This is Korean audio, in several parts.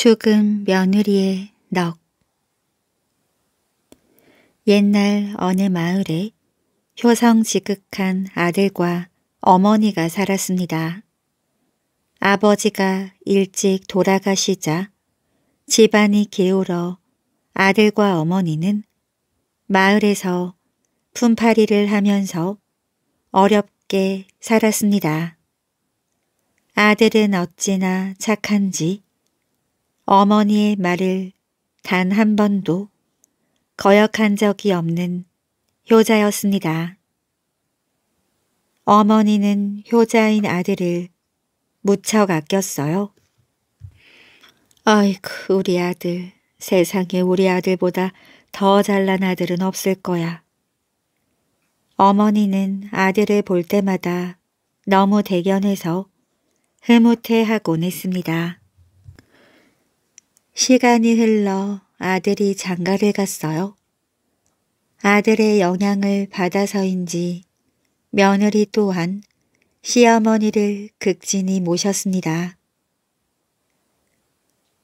죽음 며느리의 넋 옛날 어느 마을에 효성지극한 아들과 어머니가 살았습니다. 아버지가 일찍 돌아가시자 집안이 기울어 아들과 어머니는 마을에서 품팔이를 하면서 어렵게 살았습니다. 아들은 어찌나 착한지 어머니의 말을 단 한 번도 거역한 적이 없는 효자였습니다. 어머니는 효자인 아들을 무척 아꼈어요. 아이쿠 우리 아들 세상에 우리 아들보다 더 잘난 아들은 없을 거야. 어머니는 아들을 볼 때마다 너무 대견해서 흐뭇해하곤 했습니다. 시간이 흘러 아들이 장가를 갔어요. 아들의 영향을 받아서인지 며느리 또한 시어머니를 극진히 모셨습니다.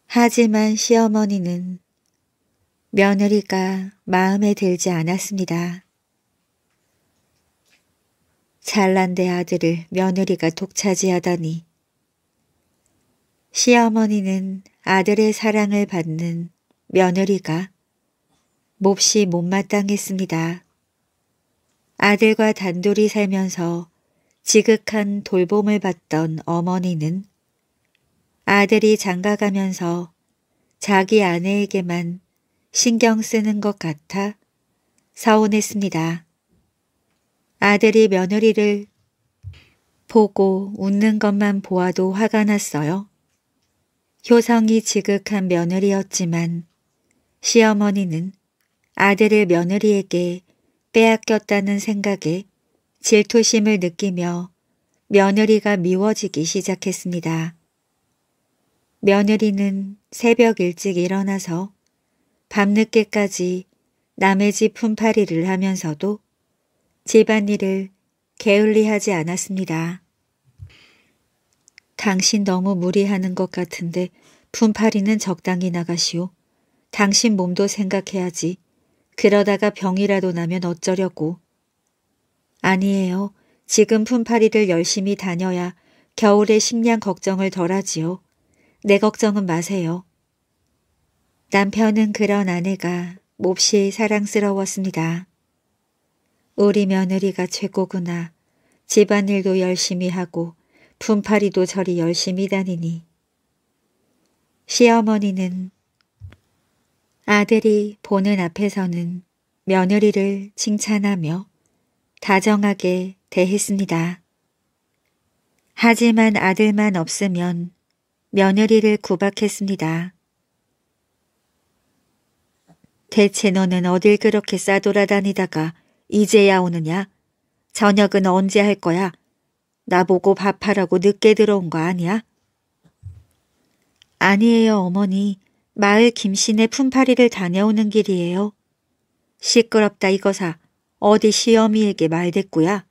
하지만 시어머니는 며느리가 마음에 들지 않았습니다. 잘난데 아들을 며느리가 독차지하다니 시어머니는 아들의 사랑을 받는 며느리가 몹시 못마땅했습니다. 아들과 단둘이 살면서 지극한 돌봄을 받던 어머니는 아들이 장가가면서 자기 아내에게만 신경 쓰는 것 같아 서운했습니다. 아들이 며느리를 보고 웃는 것만 보아도 화가 났어요. 효성이 지극한 며느리였지만 시어머니는 아들을 며느리에게 빼앗겼다는 생각에 질투심을 느끼며 며느리가 미워지기 시작했습니다. 며느리는 새벽 일찍 일어나서 밤늦게까지 남의 집 품팔이를 하면서도 집안일을 게을리하지 않았습니다. 당신 너무 무리하는 것 같은데 분파리는 적당히 나가시오. 당신 몸도 생각해야지. 그러다가 병이라도 나면 어쩌려고. 아니에요. 지금 품파리를 열심히 다녀야 겨울에 식량 걱정을 덜하지요. 내 걱정은 마세요. 남편은 그런 아내가 몹시 사랑스러웠습니다. 우리 며느리가 최고구나. 집안일도 열심히 하고 분파리도 저리 열심히 다니니 시어머니는 아들이 보는 앞에서는 며느리를 칭찬하며 다정하게 대했습니다. 하지만 아들만 없으면 며느리를 구박했습니다. 대체 너는 어딜 그렇게 싸돌아다니다가 이제야 오느냐? 저녁은 언제 할 거야? 나보고 밥하라고 늦게 들어온 거 아니야? 아니에요, 어머니. 마을 김신의 품파리를 다녀오는 길이에요. 시끄럽다, 이거사. 어디 시어미에게 말댔구야.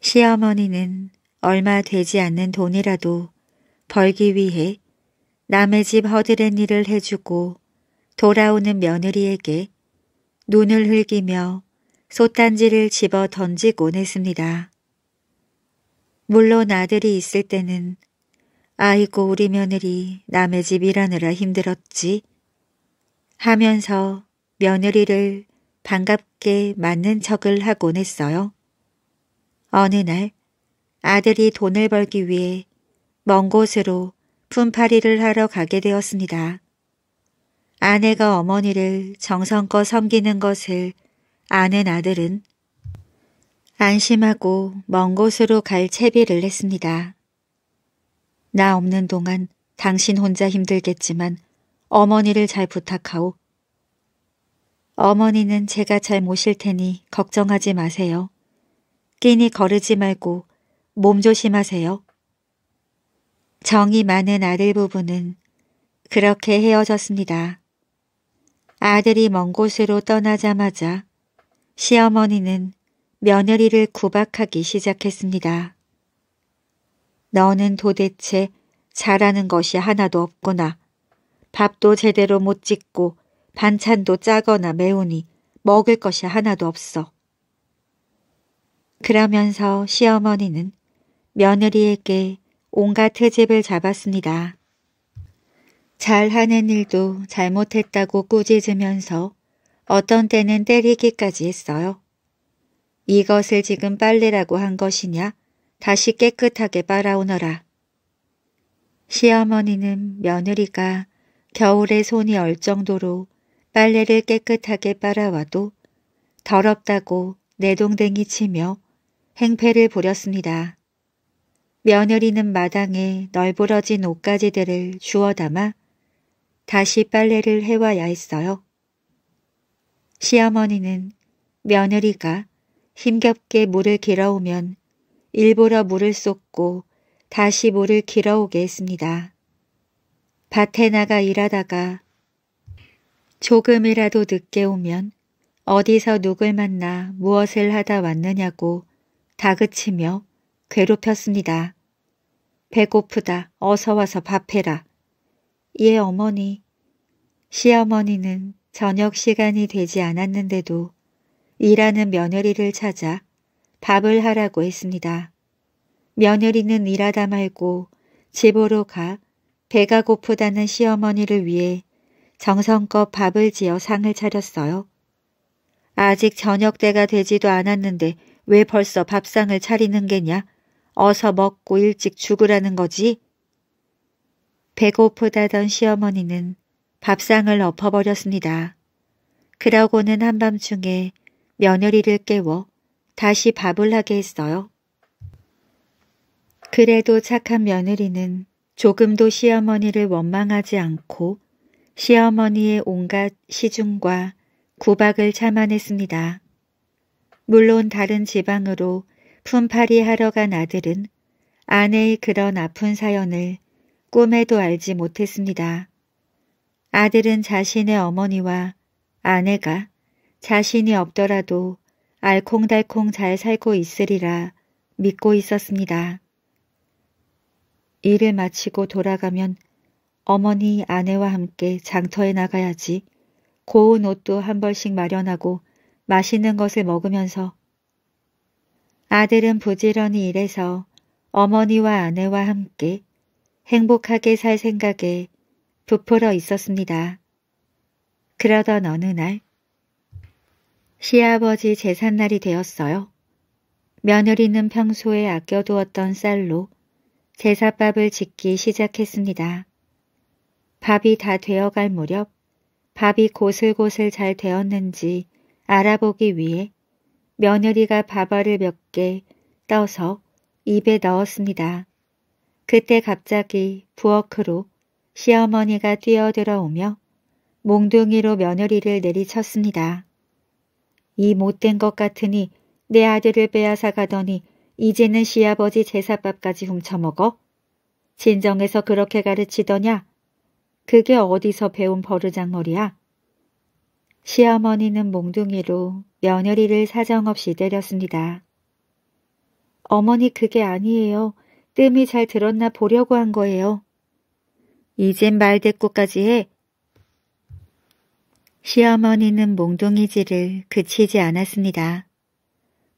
시어머니는 얼마 되지 않는 돈이라도 벌기 위해 남의 집 허드렛 일을 해주고 돌아오는 며느리에게 눈을 흘기며 솥단지를 집어 던지곤 했습니다. 물론 아들이 있을 때는 아이고 우리 며느리 남의 집 일하느라 힘들었지 하면서 며느리를 반갑게 맞는 척을 하곤 했어요. 어느 날 아들이 돈을 벌기 위해 먼 곳으로 품팔이를 하러 가게 되었습니다. 아내가 어머니를 정성껏 섬기는 것을 아는 아들은 안심하고 먼 곳으로 갈 채비를 했습니다. 나 없는 동안 당신 혼자 힘들겠지만 어머니를 잘 부탁하오. 어머니는 제가 잘 모실 테니 걱정하지 마세요. 끼니 거르지 말고 몸 조심하세요. 정이 많은 아들 부부는 그렇게 헤어졌습니다. 아들이 먼 곳으로 떠나자마자 시어머니는 며느리를 구박하기 시작했습니다. 너는 도대체 잘하는 것이 하나도 없구나. 밥도 제대로 못 짓고 반찬도 짜거나 매우니 먹을 것이 하나도 없어. 그러면서 시어머니는 며느리에게 온갖 트집을 잡았습니다. 잘하는 일도 잘못했다고 꾸짖으면서 어떤 때는 때리기까지 했어요. 이것을 지금 빨래라고 한 것이냐? 다시 깨끗하게 빨아오너라. 시어머니는 며느리가 겨울에 손이 얼 정도로 빨래를 깨끗하게 빨아와도 더럽다고 내동댕이 치며 행패를 부렸습니다. 며느리는 마당에 널브러진 옷가지들을 주워 담아 다시 빨래를 해와야 했어요. 시어머니는 며느리가 힘겹게 물을 길어오면 일부러 물을 쏟고 다시 물을 길어오게 했습니다. 밭에 나가 일하다가 조금이라도 늦게 오면 어디서 누굴 만나 무엇을 하다 왔느냐고 다그치며 괴롭혔습니다. 배고프다. 어서 와서 밥해라. 예 어머니. 시어머니는 저녁 시간이 되지 않았는데도 일하는 며느리를 찾아 밥을 하라고 했습니다. 며느리는 일하다 말고 집으로 가 배가 고프다는 시어머니를 위해 정성껏 밥을 지어 상을 차렸어요. 아직 저녁 때가 되지도 않았는데 왜 벌써 밥상을 차리는 게냐? 어서 먹고 일찍 죽으라는 거지? 배고프다던 시어머니는 밥상을 엎어버렸습니다. 그러고는 한밤중에 며느리를 깨워 다시 밥을 하게 했어요. 그래도 착한 며느리는 조금도 시어머니를 원망하지 않고 시어머니의 온갖 시중과 구박을 참아냈습니다. 물론 다른 지방으로 품팔이 하러 간 아들은 아내의 그런 아픈 사연을 꿈에도 알지 못했습니다. 아들은 자신의 어머니와 아내가 자신이 없더라도 알콩달콩 잘 살고 있으리라 믿고 있었습니다. 일을 마치고 돌아가면 어머니 아내와 함께 장터에 나가야지 고운 옷도 한 벌씩 마련하고 맛있는 것을 먹으면서 아들은 부지런히 일해서 어머니와 아내와 함께 행복하게 살 생각에 부풀어 있었습니다. 그러던 어느 날 시아버지 제삿날이 되었어요. 며느리는 평소에 아껴두었던 쌀로 제삿밥을 짓기 시작했습니다. 밥이 다 되어갈 무렵 밥이 고슬고슬 잘 되었는지 알아보기 위해 며느리가 밥알을 몇 개 떠서 입에 넣었습니다. 그때 갑자기 부엌으로 시어머니가 뛰어들어오며 몽둥이로 며느리를 내리쳤습니다. 이 못된 것 같으니 내 아들을 빼앗아 가더니 이제는 시아버지 제사밥까지 훔쳐먹어? 진정해서 그렇게 가르치더냐? 그게 어디서 배운 버르장머리야? 시어머니는 몽둥이로 며느리를 사정없이 때렸습니다. 어머니 그게 아니에요. 뜸이 잘 들었나 보려고 한 거예요. 이젠 말대꾸까지 해. 시어머니는 몽둥이질을 그치지 않았습니다.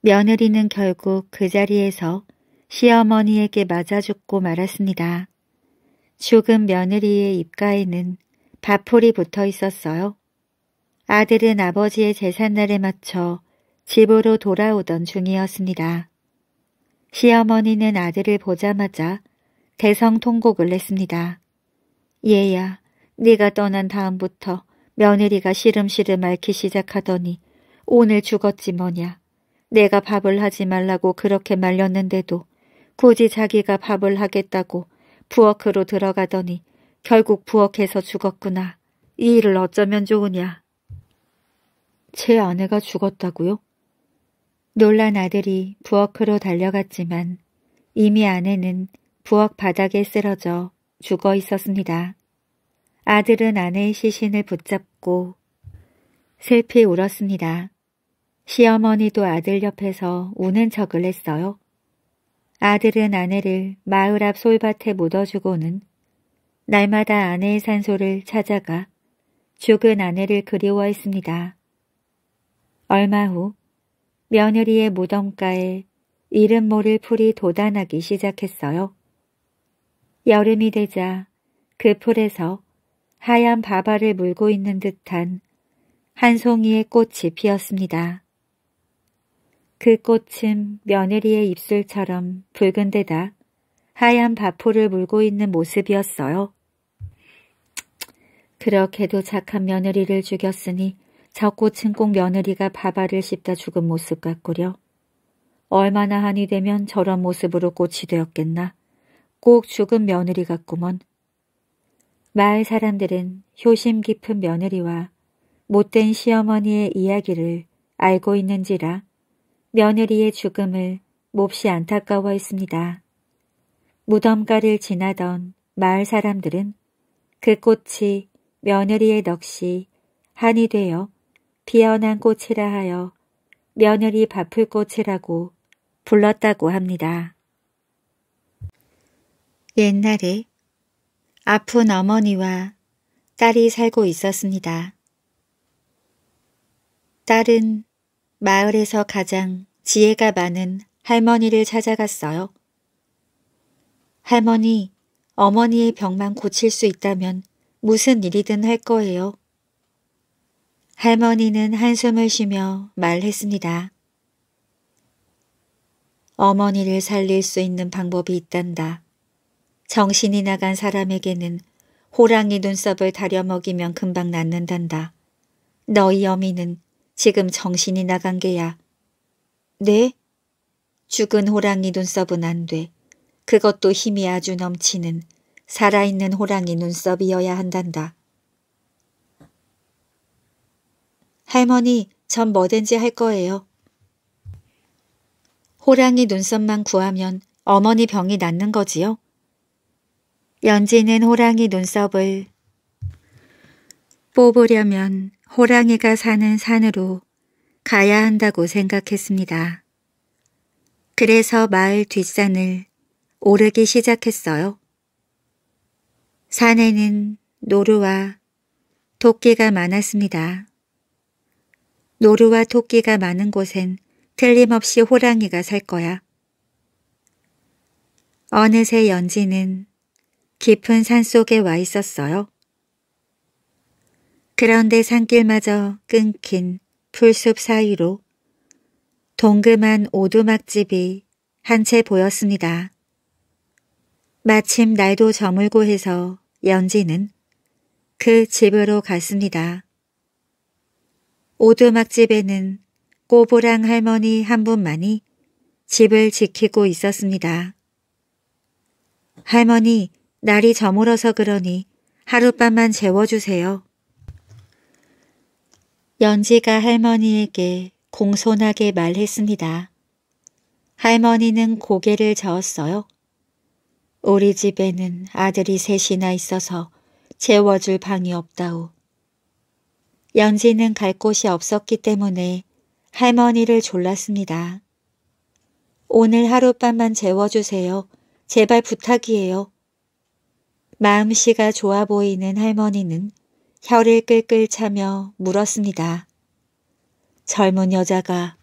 며느리는 결국 그 자리에서 시어머니에게 맞아 죽고 말았습니다. 죽은 며느리의 입가에는 밥풀이 붙어 있었어요. 아들은 아버지의 제삿날에 맞춰 집으로 돌아오던 중이었습니다. 시어머니는 아들을 보자마자 대성통곡을 냈습니다. 얘야, 네가 떠난 다음부터 며느리가 시름시름 앓기 시작하더니 오늘 죽었지 뭐냐. 내가 밥을 하지 말라고 그렇게 말렸는데도 굳이 자기가 밥을 하겠다고 부엌으로 들어가더니 결국 부엌에서 죽었구나. 이 일을 어쩌면 좋으냐. 제 아내가 죽었다고요? 놀란 아들이 부엌으로 달려갔지만 이미 아내는 부엌 바닥에 쓰러져 죽어 있었습니다. 아들은 아내의 시신을 붙잡고 슬피 울었습니다. 시어머니도 아들 옆에서 우는 척을 했어요. 아들은 아내를 마을 앞 솔밭에 묻어주고는 날마다 아내의 산소를 찾아가 죽은 아내를 그리워했습니다. 얼마 후 며느리의 무덤가에 이름 모를 풀이 도단하기 시작했어요. 여름이 되자 그 풀에서 하얀 바바를 물고 있는 듯한 한 송이의 꽃이 피었습니다. 그 꽃은 며느리의 입술처럼 붉은 데다 하얀 바포를 물고 있는 모습이었어요. 그렇게도 착한 며느리를 죽였으니 저 꽃은 꼭 며느리가 바바를 씹다 죽은 모습 같구려. 얼마나 한이 되면 저런 모습으로 꽃이 되었겠나. 꼭 죽은 며느리 같구먼. 마을 사람들은 효심 깊은 며느리와 못된 시어머니의 이야기를 알고 있는지라 며느리의 죽음을 몹시 안타까워했습니다. 무덤가를 지나던 마을 사람들은 그 꽃이 며느리의 넋이 한이 되어 피어난 꽃이라 하여 며느리 바풀꽃이라고 불렀다고 합니다. 옛날에 아픈 어머니와 딸이 살고 있었습니다. 딸은 마을에서 가장 지혜가 많은 할머니를 찾아갔어요. 할머니, 어머니의 병만 고칠 수 있다면 무슨 일이든 할 거예요. 할머니는 한숨을 쉬며 말했습니다. 어머니를 살릴 수 있는 방법이 있단다. 정신이 나간 사람에게는 호랑이 눈썹을 다려먹이면 금방 낫는단다. 너희 어미는 지금 정신이 나간 게야. 네? 죽은 호랑이 눈썹은 안 돼. 그것도 힘이 아주 넘치는 살아있는 호랑이 눈썹이어야 한단다. 할머니, 전 뭐든지 할 거예요. 호랑이 눈썹만 구하면 어머니 병이 낫는 거지요? 연지는 호랑이 눈썹을 뽑으려면 호랑이가 사는 산으로 가야 한다고 생각했습니다. 그래서 마을 뒷산을 오르기 시작했어요. 산에는 노루와 토끼가 많았습니다. 노루와 토끼가 많은 곳엔 틀림없이 호랑이가 살 거야. 어느새 연지는 깊은 산속에 와 있었어요. 그런데 산길마저 끊긴 풀숲 사이로 동그만 오두막집이 한 채 보였습니다. 마침 날도 저물고 해서 연지는 그 집으로 갔습니다. 오두막집에는 꼬부랑 할머니 한 분만이 집을 지키고 있었습니다. 할머니, 날이 저물어서 그러니 하룻밤만 재워주세요. 연지가 할머니에게 공손하게 말했습니다. 할머니는 고개를 저었어요. 우리 집에는 아들이 셋이나 있어서 재워줄 방이 없다오. 연지는 갈 곳이 없었기 때문에 할머니를 졸랐습니다. 오늘 하룻밤만 재워주세요. 제발 부탁이에요. 마음씨가 좋아 보이는 할머니는 혀를 끌끌 차며 물었습니다. 젊은 여자가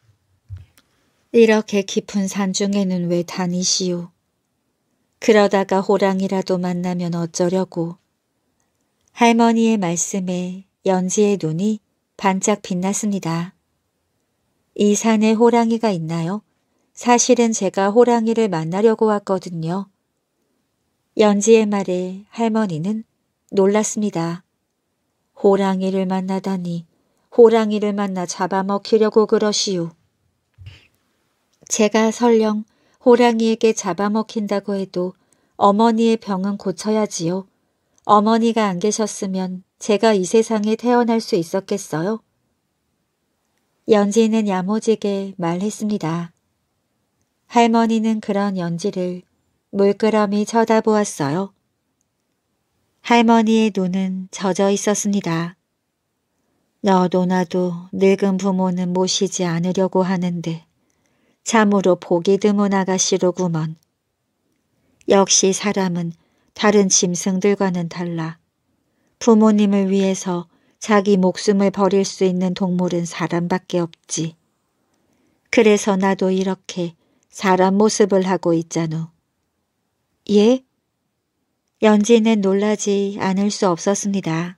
이렇게 깊은 산 중에는 왜 다니시오? 그러다가 호랑이라도 만나면 어쩌려고. 할머니의 말씀에 연지의 눈이 반짝 빛났습니다. 이 산에 호랑이가 있나요? 사실은 제가 호랑이를 만나려고 왔거든요. 연지의 말에 할머니는 놀랐습니다. 호랑이를 만나다니 호랑이를 만나 잡아먹히려고 그러시오. 제가 설령 호랑이에게 잡아먹힌다고 해도 어머니의 병은 고쳐야지요. 어머니가 안 계셨으면 제가 이 세상에 태어날 수 있었겠어요? 연지는 야무지게 말했습니다. 할머니는 그런 연지를 물끄러미 쳐다보았어요. 할머니의 눈은 젖어 있었습니다. 너도나도 늙은 부모는 모시지 않으려고 하는데 참으로 보기 드문 아가씨로구먼. 역시 사람은 다른 짐승들과는 달라 부모님을 위해서 자기 목숨을 버릴 수 있는 동물은 사람밖에 없지. 그래서 나도 이렇게 사람 모습을 하고 있잖아. 예? 연진은 놀라지 않을 수 없었습니다.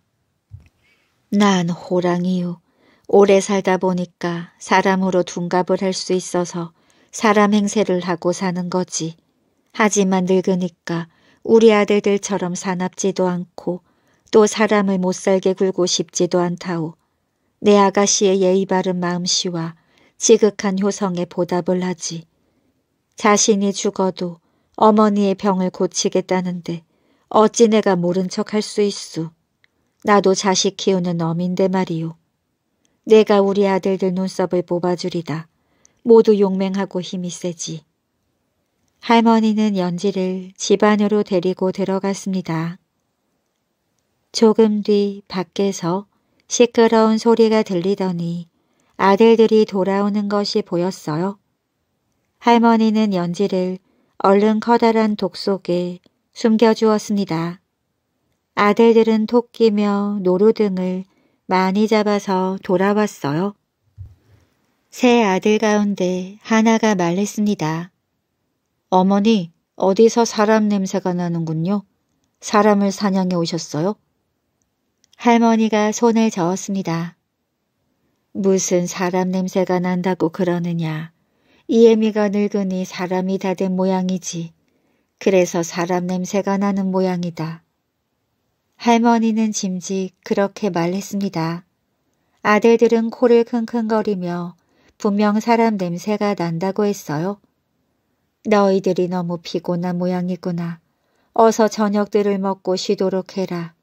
난 호랑이요. 오래 살다 보니까 사람으로 둔갑을 할 수 있어서 사람 행세를 하고 사는 거지. 하지만 늙으니까 우리 아들들처럼 사납지도 않고 또 사람을 못 살게 굴고 싶지도 않다오. 내 아가씨의 예의 바른 마음씨와 지극한 효성에 보답을 하지. 자신이 죽어도 어머니의 병을 고치겠다는데 어찌 내가 모른 척 할 수 있소. 나도 자식 키우는 어민데 말이오. 내가 우리 아들들 눈썹을 뽑아주리다. 모두 용맹하고 힘이 세지. 할머니는 연지를 집 안으로 데리고 들어갔습니다. 조금 뒤 밖에서 시끄러운 소리가 들리더니 아들들이 돌아오는 것이 보였어요. 할머니는 연지를 얼른 커다란 독 속에 숨겨주었습니다. 아들들은 토끼며 노루 등을 많이 잡아서 돌아왔어요. 세 아들 가운데 하나가 말했습니다. 어머니, 어디서 사람 냄새가 나는군요. 사람을 사냥해 오셨어요? 할머니가 손을 저었습니다. 무슨 사람 냄새가 난다고 그러느냐. 이애미가 늙으니 사람이 다 된 모양이지. 그래서 사람 냄새가 나는 모양이다. 할머니는 짐짓 그렇게 말했습니다. 아들들은 코를 킁킁거리며 분명 사람 냄새가 난다고 했어요. 너희들이 너무 피곤한 모양이구나. 어서 저녁들을 먹고 쉬도록 해라.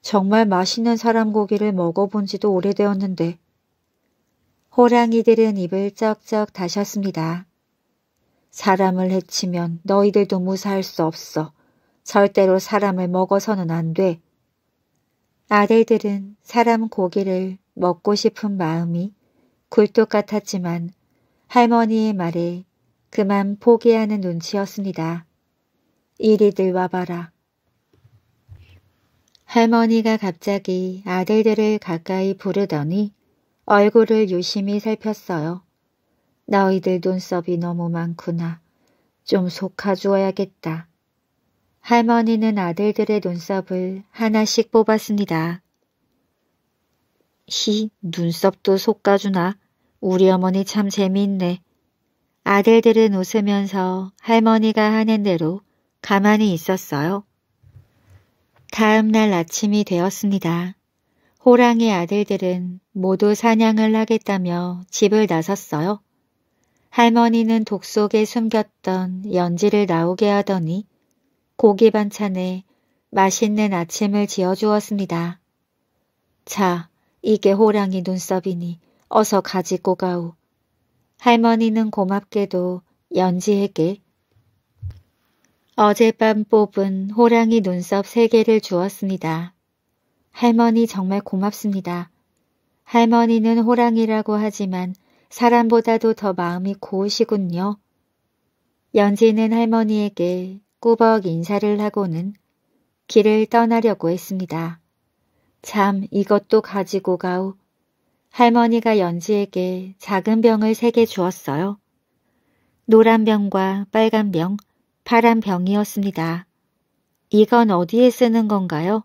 정말 맛있는 사람 고기를 먹어본 지도 오래되었는데 호랑이들은 입을 쩍쩍 다셨습니다. 사람을 해치면 너희들도 무사할 수 없어. 절대로 사람을 먹어서는 안 돼. 아들들은 사람 고기를 먹고 싶은 마음이 굴뚝 같았지만 할머니의 말에 그만 포기하는 눈치였습니다. 이리들 와봐라. 할머니가 갑자기 아들들을 가까이 부르더니 얼굴을 유심히 살폈어요. 너희들 눈썹이 너무 많구나. 좀 속아주어야겠다. 할머니는 아들들의 눈썹을 하나씩 뽑았습니다. 히, 눈썹도 속아주나. 우리 어머니 참 재미있네. 아들들은 웃으면서 할머니가 하는 대로 가만히 있었어요. 다음 날 아침이 되었습니다. 호랑이 아들들은 모두 사냥을 하겠다며 집을 나섰어요. 할머니는 독 속에 숨겼던 연지를 나오게 하더니 고기 반찬에 맛있는 아침을 지어주었습니다. 자, 이게 호랑이 눈썹이니 어서 가지고 가오. 할머니는 고맙게도 연지에게 어젯밤 뽑은 호랑이 눈썹 세개를 주었습니다. 할머니 정말 고맙습니다. 할머니는 호랑이라고 하지만 사람보다도 더 마음이 고우시군요. 연지는 할머니에게 꾸벅 인사를 하고는 길을 떠나려고 했습니다. 참 이것도 가지고 가우. 할머니가 연지에게 작은 병을 세 개 주었어요. 노란 병과 빨간 병, 파란 병이었습니다. 이건 어디에 쓰는 건가요?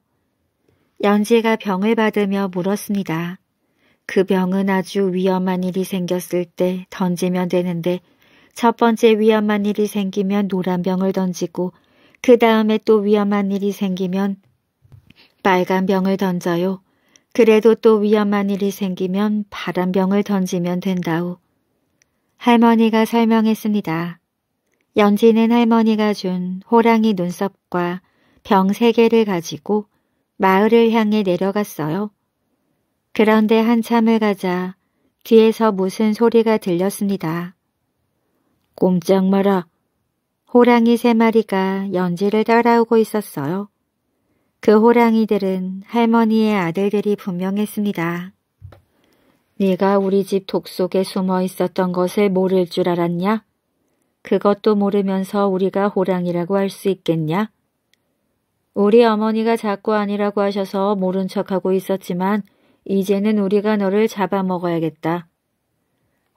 연지가 병을 받으며 물었습니다. 그 병은 아주 위험한 일이 생겼을 때 던지면 되는데 첫 번째 위험한 일이 생기면 노란 병을 던지고 그 다음에 또 위험한 일이 생기면 빨간 병을 던져요. 그래도 또 위험한 일이 생기면 파란 병을 던지면 된다오. 할머니가 설명했습니다. 연지는 할머니가 준 호랑이 눈썹과 병 세 개를 가지고 마을을 향해 내려갔어요. 그런데 한참을 가자 뒤에서 무슨 소리가 들렸습니다. 꼼짝 마라. 호랑이 세 마리가 연지를 따라오고 있었어요. 그 호랑이들은 할머니의 아들들이 분명했습니다. 네가 우리 집 독속에 숨어 있었던 것을 모를 줄 알았냐? 그것도 모르면서 우리가 호랑이라고 할 수 있겠냐? 우리 어머니가 자꾸 아니라고 하셔서 모른 척하고 있었지만 이제는 우리가 너를 잡아먹어야겠다.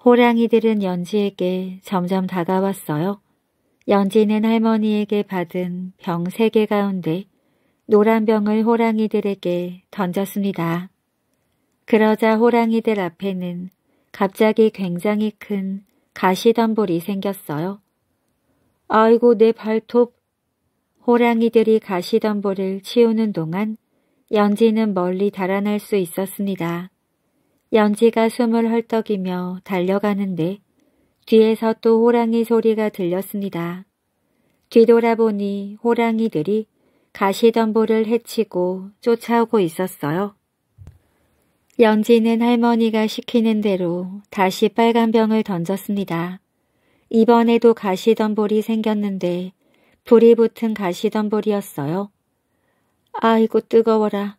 호랑이들은 연지에게 점점 다가왔어요. 연지는 할머니에게 받은 병 세 개 가운데 노란 병을 호랑이들에게 던졌습니다. 그러자 호랑이들 앞에는 갑자기 굉장히 큰 가시덤불이 생겼어요. 아이고 내 발톱! 호랑이들이 가시덤불을 치우는 동안 연지는 멀리 달아날 수 있었습니다. 연지가 숨을 헐떡이며 달려가는데 뒤에서 또 호랑이 소리가 들렸습니다. 뒤돌아보니 호랑이들이 가시덤불을 해치고 쫓아오고 있었어요. 연지는 할머니가 시키는 대로 다시 빨간 병을 던졌습니다. 이번에도 가시덤불이 생겼는데 불이 붙은 가시덤불이었어요. 아이고 뜨거워라.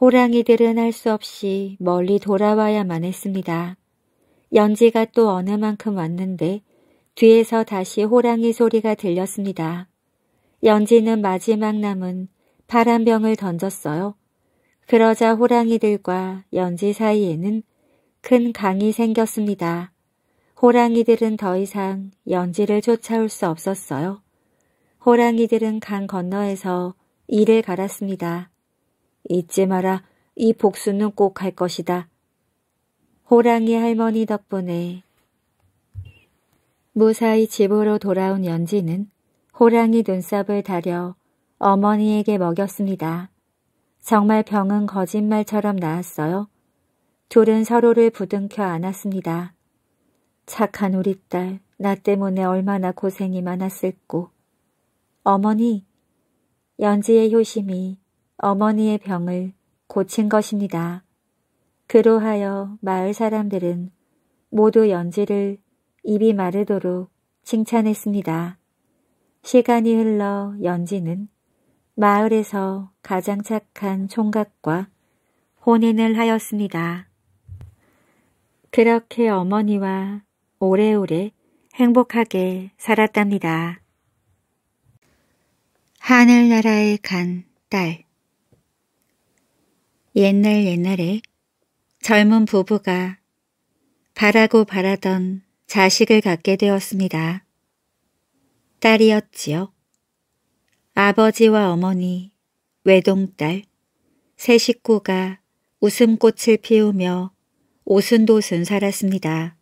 호랑이들은 할 수 없이 멀리 돌아와야만 했습니다. 연지가 또 어느 만큼 왔는데 뒤에서 다시 호랑이 소리가 들렸습니다. 연지는 마지막 남은 파란 병을 던졌어요. 그러자 호랑이들과 연지 사이에는 큰 강이 생겼습니다. 호랑이들은 더 이상 연지를 쫓아올 수 없었어요. 호랑이들은 강 건너에서 이를 갈았습니다. 잊지 마라. 이 복수는 꼭 할 것이다. 호랑이 할머니 덕분에 무사히 집으로 돌아온 연지는 호랑이 눈썹을 다려 어머니에게 먹였습니다. 정말 병은 거짓말처럼 나았어요. 둘은 서로를 부둥켜 안았습니다. 착한 우리 딸, 나 때문에 얼마나 고생이 많았을꼬. 어머니, 연지의 효심이 어머니의 병을 고친 것입니다. 그로하여 마을 사람들은 모두 연지를 입이 마르도록 칭찬했습니다. 시간이 흘러 연지는 마을에서 가장 착한 총각과 혼인을 하였습니다. 그렇게 어머니와 오래오래 행복하게 살았답니다. 하늘나라에 간 딸. 옛날 옛날에 젊은 부부가 바라고 바라던 자식을 갖게 되었습니다. 딸이었지요. 아버지와 어머니, 외동딸, 세 식구가 웃음꽃을 피우며 오순도순 살았습니다.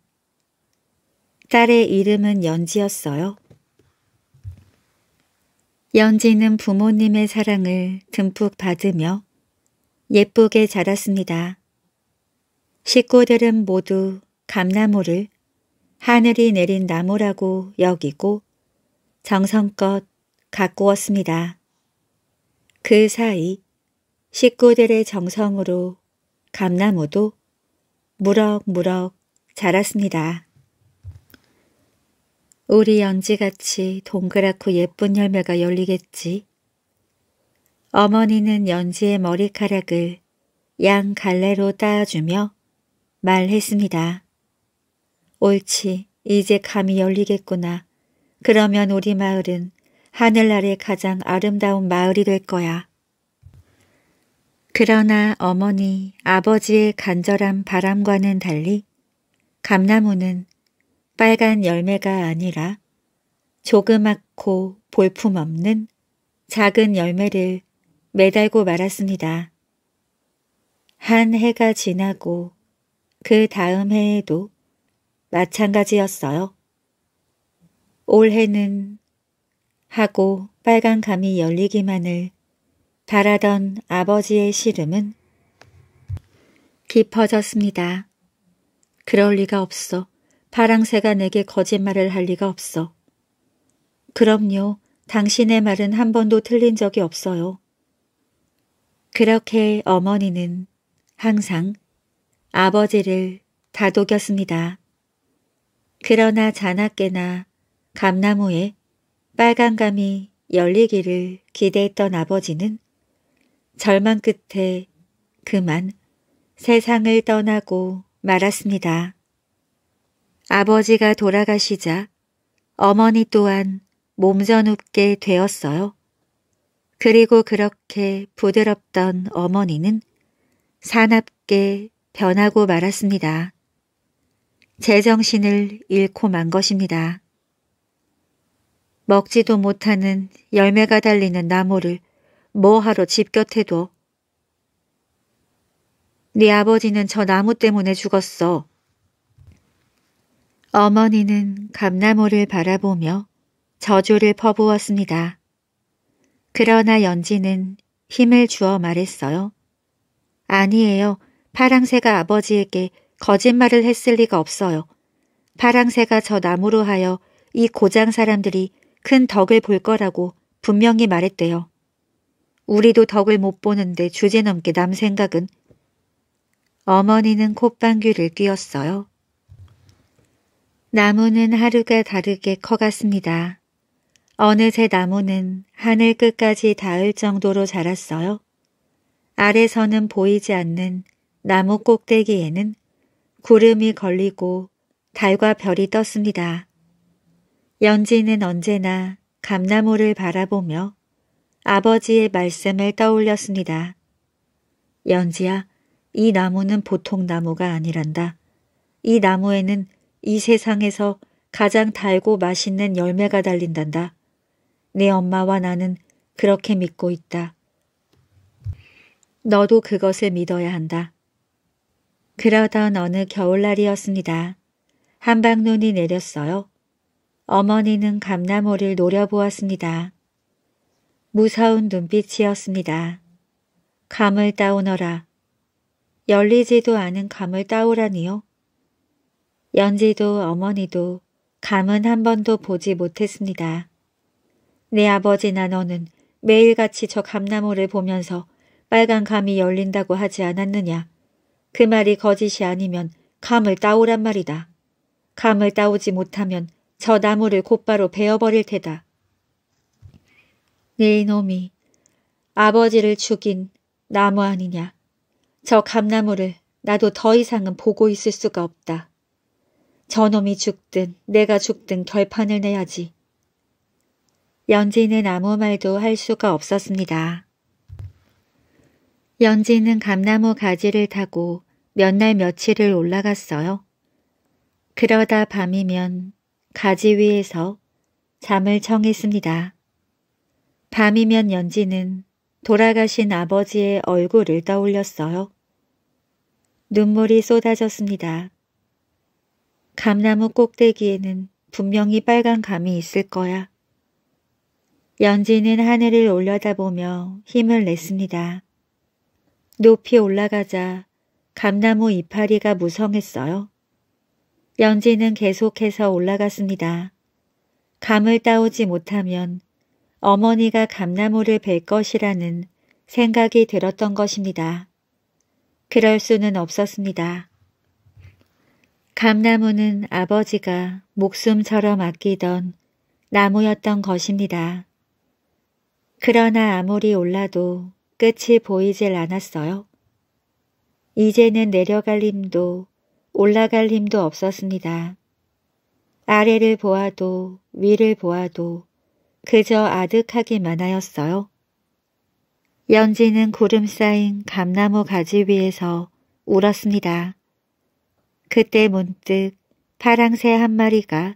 딸의 이름은 연지였어요. 연지는 부모님의 사랑을 듬뿍 받으며 예쁘게 자랐습니다. 식구들은 모두 감나무를 하늘이 내린 나무라고 여기고 정성껏 가꾸었습니다. 그 사이 식구들의 정성으로 감나무도 무럭무럭 자랐습니다. 우리 연지같이 동그랗고 예쁜 열매가 열리겠지. 어머니는 연지의 머리카락을 양 갈래로 따아주며 말했습니다. 옳지, 이제 감이 열리겠구나. 그러면 우리 마을은 하늘 아래 가장 아름다운 마을이 될 거야. 그러나 어머니, 아버지의 간절한 바람과는 달리 감나무는 빨간 열매가 아니라 조그맣고 볼품없는 작은 열매를 매달고 말았습니다. 한 해가 지나고 그 다음 해에도 마찬가지였어요. 올해는 하고 빨간 감이 열리기만을 바라던 아버지의 시름은 깊어졌습니다. 그럴 리가 없어. 파랑새가 내게 거짓말을 할 리가 없어. 그럼요. 당신의 말은 한 번도 틀린 적이 없어요. 그렇게 어머니는 항상 아버지를 다독였습니다. 그러나 자나깨나 감나무에 빨간감이 열리기를 기대했던 아버지는 절망 끝에 그만 세상을 떠나고 말았습니다. 아버지가 돌아가시자 어머니 또한 몸서눕게 되었어요. 그리고 그렇게 부드럽던 어머니는 사납게 변하고 말았습니다. 제정신을 잃고 만 것입니다. 먹지도 못하는 열매가 달리는 나무를 뭐하러 집 곁에도 네 아버지는 저 나무 때문에 죽었어. 어머니는 감나무를 바라보며 저주를 퍼부었습니다. 그러나 연지는 힘을 주어 말했어요. 아니에요. 파랑새가 아버지에게 거짓말을 했을 리가 없어요. 파랑새가 저 나무로 하여 이 고장 사람들이 큰 덕을 볼 거라고 분명히 말했대요. 우리도 덕을 못 보는데 주제넘게 남 생각은 어머니는 콧방귀를 뀌었어요. 나무는 하루가 다르게 커갔습니다. 어느새 나무는 하늘 끝까지 닿을 정도로 자랐어요. 아래서는 보이지 않는 나무 꼭대기에는 구름이 걸리고 달과 별이 떴습니다. 연지는 언제나 감나무를 바라보며 아버지의 말씀을 떠올렸습니다. 연지야, 이 나무는 보통 나무가 아니란다. 이 나무에는 이 세상에서 가장 달고 맛있는 열매가 달린단다. 내 엄마와 나는 그렇게 믿고 있다. 너도 그것을 믿어야 한다. 그러던 어느 겨울날이었습니다. 한방눈이 내렸어요. 어머니는 감나무를 노려보았습니다. 무서운 눈빛이었습니다. 감을 따오너라. 열리지도 않은 감을 따오라니요. 연지도 어머니도 감은 한 번도 보지 못했습니다. 내 아버지나 너는 매일같이 저 감나무를 보면서 빨간 감이 열린다고 하지 않았느냐. 그 말이 거짓이 아니면 감을 따오란 말이다. 감을 따오지 못하면 저 나무를 곧바로 베어버릴 테다. 네 놈이 아버지를 죽인 나무 아니냐. 저 감나무를 나도 더 이상은 보고 있을 수가 없다. 저놈이 죽든 내가 죽든 결판을 내야지. 연지는 아무 말도 할 수가 없었습니다. 연지는 감나무 가지를 타고 몇 날 며칠을 올라갔어요. 그러다 밤이면 가지 위에서 잠을 청했습니다. 밤이면 연지는 돌아가신 아버지의 얼굴을 떠올렸어요. 눈물이 쏟아졌습니다. 감나무 꼭대기에는 분명히 빨간 감이 있을 거야. 연지는 하늘을 올려다보며 힘을 냈습니다. 높이 올라가자 감나무 이파리가 무성했어요. 연지는 계속해서 올라갔습니다. 감을 따오지 못하면 어머니가 감나무를 뵐 것이라는 생각이 들었던 것입니다. 그럴 수는 없었습니다. 감나무는 아버지가 목숨처럼 아끼던 나무였던 것입니다. 그러나 아무리 올라도 끝이 보이질 않았어요. 이제는 내려갈 힘도 올라갈 힘도 없었습니다. 아래를 보아도 위를 보아도 그저 아득하기만 하였어요. 연지는 구름 쌓인 감나무 가지 위에서 울었습니다. 그때 문득 파랑새 한 마리가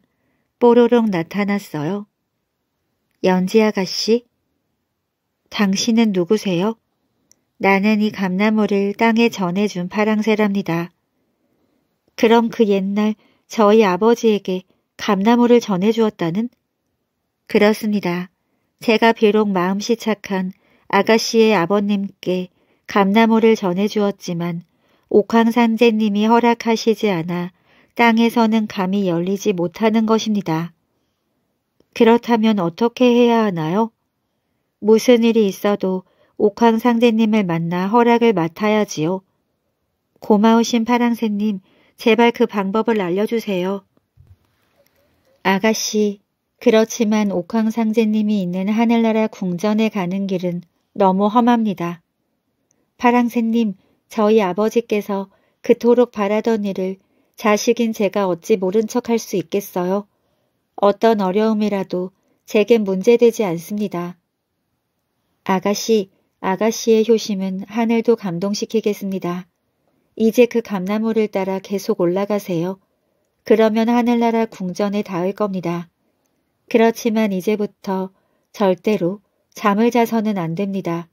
뽀로록 나타났어요. 연지 아가씨, 당신은 누구세요? 나는 이 감나무를 땅에 전해준 파랑새랍니다. 그럼 그 옛날 저희 아버지에게 감나무를 전해주었다는? 그렇습니다. 제가 비록 마음씨 착한 아가씨의 아버님께 감나무를 전해주었지만 옥황상제님이 허락하시지 않아 땅에서는 감히 열리지 못하는 것입니다. 그렇다면 어떻게 해야 하나요? 무슨 일이 있어도 옥황상제님을 만나 허락을 맡아야지요. 고마우신 파랑새님, 제발 그 방법을 알려주세요. 아가씨, 그렇지만 옥황상제님이 있는 하늘나라 궁전에 가는 길은 너무 험합니다. 파랑새님, 저희 아버지께서 그토록 바라던 일을 자식인 제가 어찌 모른 척 할 수 있겠어요? 어떤 어려움이라도 제겐 문제되지 않습니다. 아가씨, 아가씨의 효심은 하늘도 감동시키겠습니다. 이제 그 감나무를 따라 계속 올라가세요. 그러면 하늘나라 궁전에 닿을 겁니다. 그렇지만 이제부터 절대로 잠을 자서는 안 됩니다.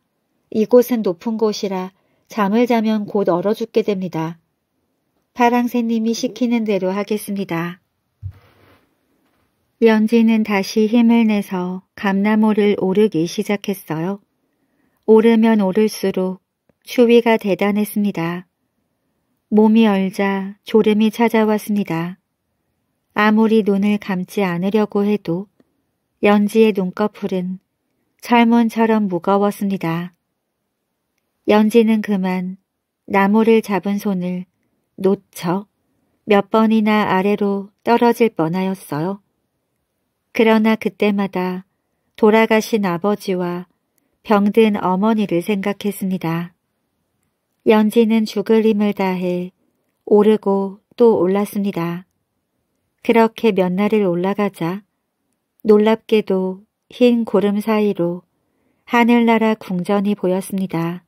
이곳은 높은 곳이라 잠을 자면 곧 얼어 죽게 됩니다. 파랑새님이 시키는 대로 하겠습니다. 연지는 다시 힘을 내서 감나무를 오르기 시작했어요. 오르면 오를수록 추위가 대단했습니다. 몸이 얼자 졸음이 찾아왔습니다. 아무리 눈을 감지 않으려고 해도 연지의 눈꺼풀은 철문처럼 무거웠습니다. 연지는 그만 나무를 잡은 손을 놓쳐 몇 번이나 아래로 떨어질 뻔하였어요. 그러나 그때마다 돌아가신 아버지와 병든 어머니를 생각했습니다. 연지는 죽을 힘을 다해 오르고 또 올랐습니다. 그렇게 몇 날을 올라가자 놀랍게도 흰고름 사이로 하늘나라 궁전이 보였습니다.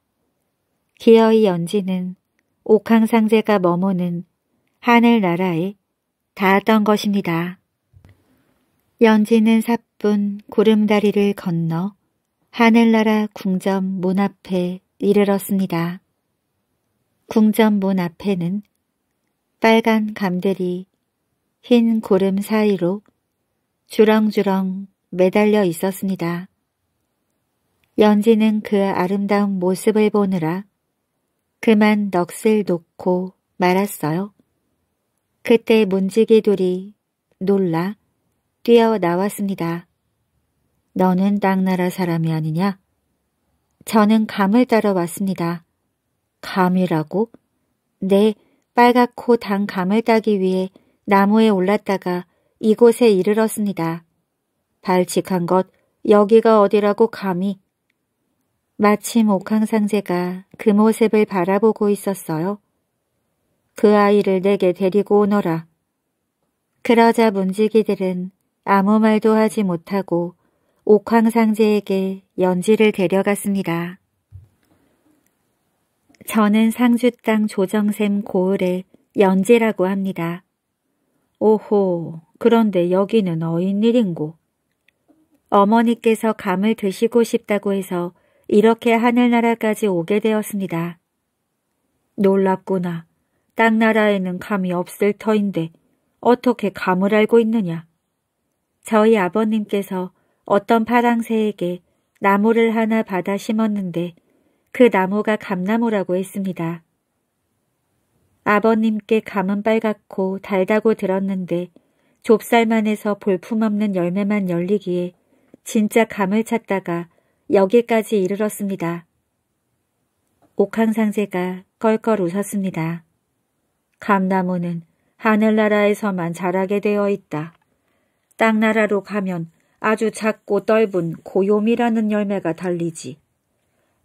기어이 연지는 옥황상제가 머무는 하늘나라에 닿았던 것입니다. 연지는 사뿐 구름다리를 건너 하늘나라 궁전 문 앞에 이르렀습니다. 궁전 문 앞에는 빨간 감들이 흰 고름 사이로 주렁주렁 매달려 있었습니다. 연지는 그 아름다운 모습을 보느라 그만 넋을 놓고 말았어요. 그때 문지기돌이 놀라 뛰어나왔습니다. 너는 당나라 사람이 아니냐? 저는 감을 따러 왔습니다. 감이라고? 네, 빨갛고 단 감을 따기 위해 나무에 올랐다가 이곳에 이르렀습니다. 발칙한 것, 여기가 어디라고 감히 마침 옥황상제가 그 모습을 바라보고 있었어요. 그 아이를 내게 데리고 오너라. 그러자 문지기들은 아무 말도 하지 못하고 옥황상제에게 연지를 데려갔습니다. 저는 상주 땅 조정샘 고을의 연지라고 합니다. 오호, 그런데 여기는 어인 일인고. 어머니께서 감을 드시고 싶다고 해서 이렇게 하늘나라까지 오게 되었습니다. 놀랍구나. 땅나라에는 감이 없을 터인데 어떻게 감을 알고 있느냐. 저희 아버님께서 어떤 파랑새에게 나무를 하나 받아 심었는데 그 나무가 감나무라고 했습니다. 아버님께 감은 빨갛고 달다고 들었는데 좁쌀만해서 볼품없는 열매만 열리기에 진짜 감을 찾다가 여기까지 이르렀습니다. 옥황상제가 껄껄 웃었습니다. 감나무는 하늘나라에서만 자라게 되어 있다. 땅나라로 가면 아주 작고 떫은 고요미라는 열매가 달리지.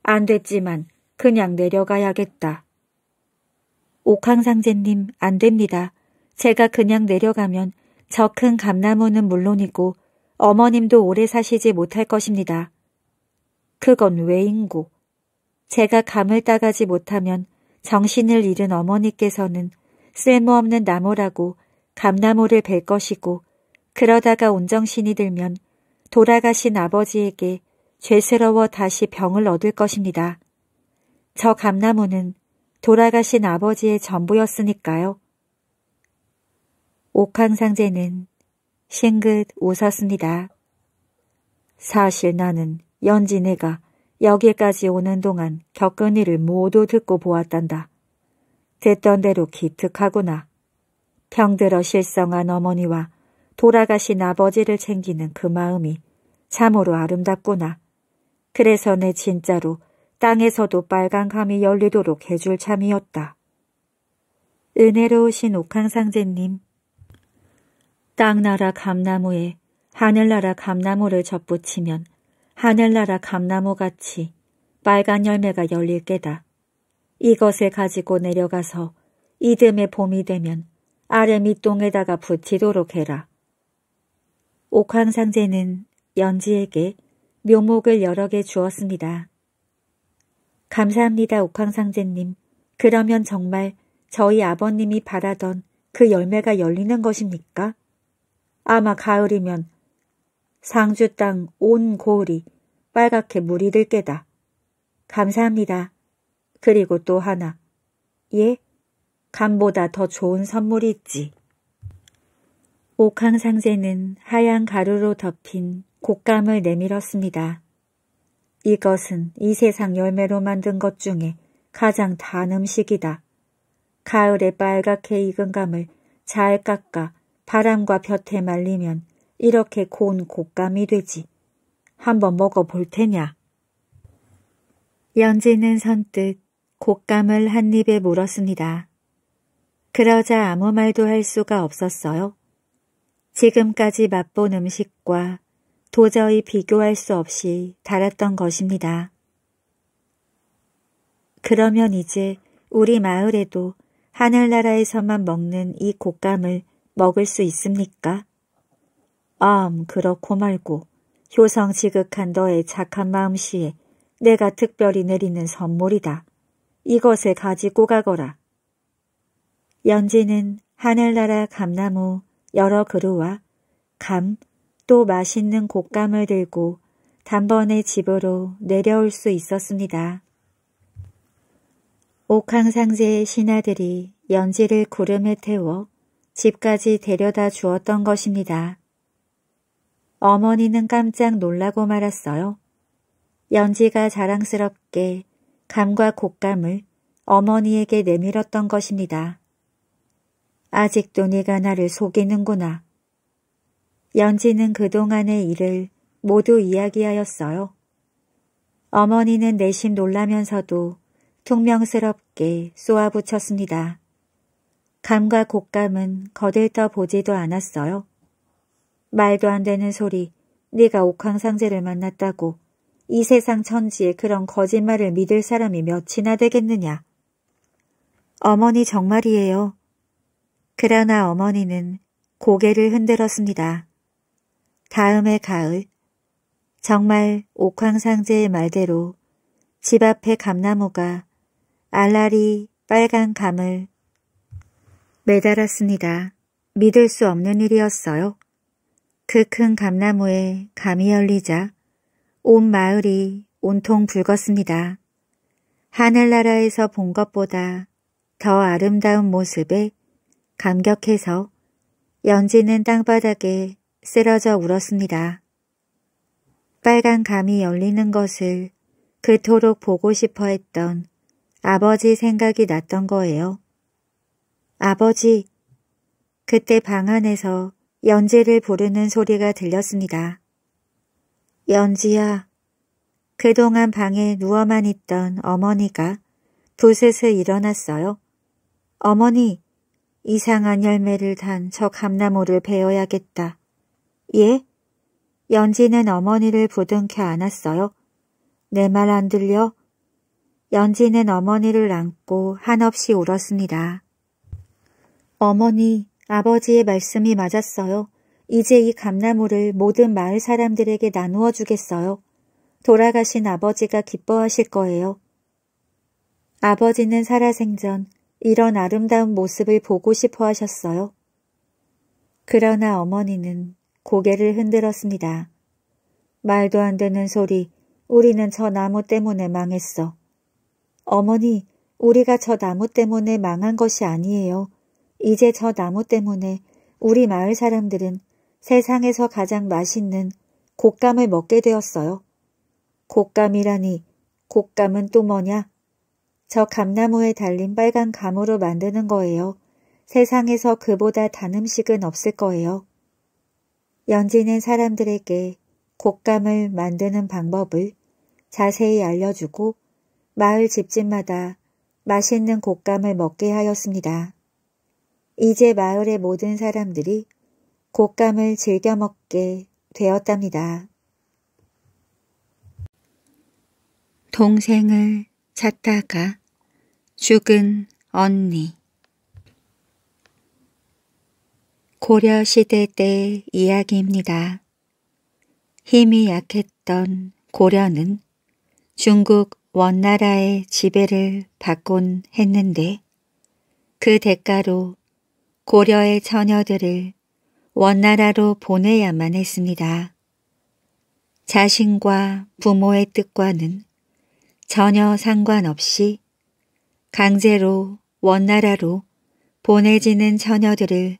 안 됐지만 그냥 내려가야겠다. 옥황상제님 안 됩니다. 제가 그냥 내려가면 저 큰 감나무는 물론이고 어머님도 오래 사시지 못할 것입니다. 그건 왜인고. 제가 감을 따가지 못하면 정신을 잃은 어머니께서는 쓸모없는 나무라고 감나무를 벨 것이고 그러다가 온정신이 들면 돌아가신 아버지에게 죄스러워 다시 병을 얻을 것입니다. 저 감나무는 돌아가신 아버지의 전부였으니까요. 옥황상제는 싱긋 웃었습니다. 사실 나는 연진이가 여기까지 오는 동안 겪은 일을 모두 듣고 보았단다. 듣던 대로 기특하구나. 병들어 실성한 어머니와 돌아가신 아버지를 챙기는 그 마음이 참으로 아름답구나. 그래서 내 진짜로 땅에서도 빨간 감이 열리도록 해줄 참이었다. 은혜로우신 옥황상제님. 땅나라 감나무에 하늘나라 감나무를 접붙이면 하늘나라 감나무같이 빨간 열매가 열릴 깨다. 이것을 가지고 내려가서 이듬해 봄이 되면 아래 밑동에다가 붙이도록 해라. 옥황상제는 연지에게 묘목을 여러 개 주었습니다. 감사합니다, 옥황상제님. 그러면 정말 저희 아버님이 바라던 그 열매가 열리는 것입니까? 아마 가을이면 상주 땅 온 고을이 빨갛게 물이 들깨다. 감사합니다. 그리고 또 하나. 예, 감보다 더 좋은 선물이 있지. 옥황상제는 하얀 가루로 덮인 곶감을 내밀었습니다. 이것은 이 세상 열매로 만든 것 중에 가장 단 음식이다. 가을에 빨갛게 익은 감을 잘 깎아 바람과 볕에 말리면 이렇게 고운 곶감이 되지. 한번 먹어볼 테냐. 연지는 선뜻 곶감을 한 입에 물었습니다. 그러자 아무 말도 할 수가 없었어요. 지금까지 맛본 음식과 도저히 비교할 수 없이 달았던 것입니다. 그러면 이제 우리 마을에도 하늘나라에서만 먹는 이 곶감을 먹을 수 있습니까? 암 그렇고 말고 효성 지극한 너의 착한 마음씨에 내가 특별히 내리는 선물이다. 이것을 가지고 가거라. 연지는 하늘나라 감나무 여러 그루와 감, 또 맛있는 곶감을 들고 단번에 집으로 내려올 수 있었습니다. 옥황상제의 신하들이 연지를 구름에 태워 집까지 데려다 주었던 것입니다. 어머니는 깜짝 놀라고 말았어요. 연지가 자랑스럽게 감과 곶감을 어머니에게 내밀었던 것입니다. 아직도 네가 나를 속이는구나. 연지는 그동안의 일을 모두 이야기하였어요. 어머니는 내심 놀라면서도 퉁명스럽게 쏘아붙였습니다. 감과 곶감은 거들떠 보지도 않았어요. 말도 안 되는 소리. 네가 옥황상제를 만났다고. 이 세상 천지에 그런 거짓말을 믿을 사람이 몇이나 되겠느냐. 어머니 정말이에요. 그러나 어머니는 고개를 흔들었습니다. 다음의 가을. 정말 옥황상제의 말대로 집 앞에 감나무가 알라리 빨간 감을 매달았습니다. 믿을 수 없는 일이었어요. 그큰 감나무에 감이 열리자 온 마을이 온통 붉었습니다. 하늘나라에서 본 것보다 더 아름다운 모습에 감격해서 연지는 땅바닥에 쓰러져 울었습니다. 빨간 감이 열리는 것을 그토록 보고 싶어 했던 아버지 생각이 났던 거예요. 아버지, 그때 방 안에서 연지를 부르는 소리가 들렸습니다. 연지야. 그동안 방에 누워만 있던 어머니가 부슬슬 일어났어요. 어머니, 이상한 열매를 단 저 감나무를 베어야겠다. 예? 연지는 어머니를 부둥켜 안았어요. 내 말 안 들려? 연지는 어머니를 안고 한없이 울었습니다. 어머니, 아버지의 말씀이 맞았어요. 이제 이 감나무를 모든 마을 사람들에게 나누어 주겠어요. 돌아가신 아버지가 기뻐하실 거예요. 아버지는 살아생전 이런 아름다운 모습을 보고 싶어 하셨어요. 그러나 어머니는 고개를 흔들었습니다. 말도 안 되는 소리, 우리는 저 나무 때문에 망했어. 어머니, 우리가 저 나무 때문에 망한 것이 아니에요. 이제 저 나무 때문에 우리 마을 사람들은 세상에서 가장 맛있는 곶감을 먹게 되었어요. 곶감이라니 곶감은 또 뭐냐? 저 감나무에 달린 빨간 감으로 만드는 거예요. 세상에서 그보다 단 음식은 없을 거예요. 연지는 사람들에게 곶감을 만드는 방법을 자세히 알려주고 마을 집집마다 맛있는 곶감을 먹게 하였습니다. 이제 마을의 모든 사람들이 곶감을 즐겨 먹게 되었답니다. 동생을 찾다가 죽은 언니 고려시대 때 이야기입니다. 힘이 약했던 고려는 중국 원나라의 지배를 받곤 했는데 그 대가로 고려의 처녀들을 원나라로 보내야만 했습니다. 자신과 부모의 뜻과는 전혀 상관없이 강제로 원나라로 보내지는 처녀들을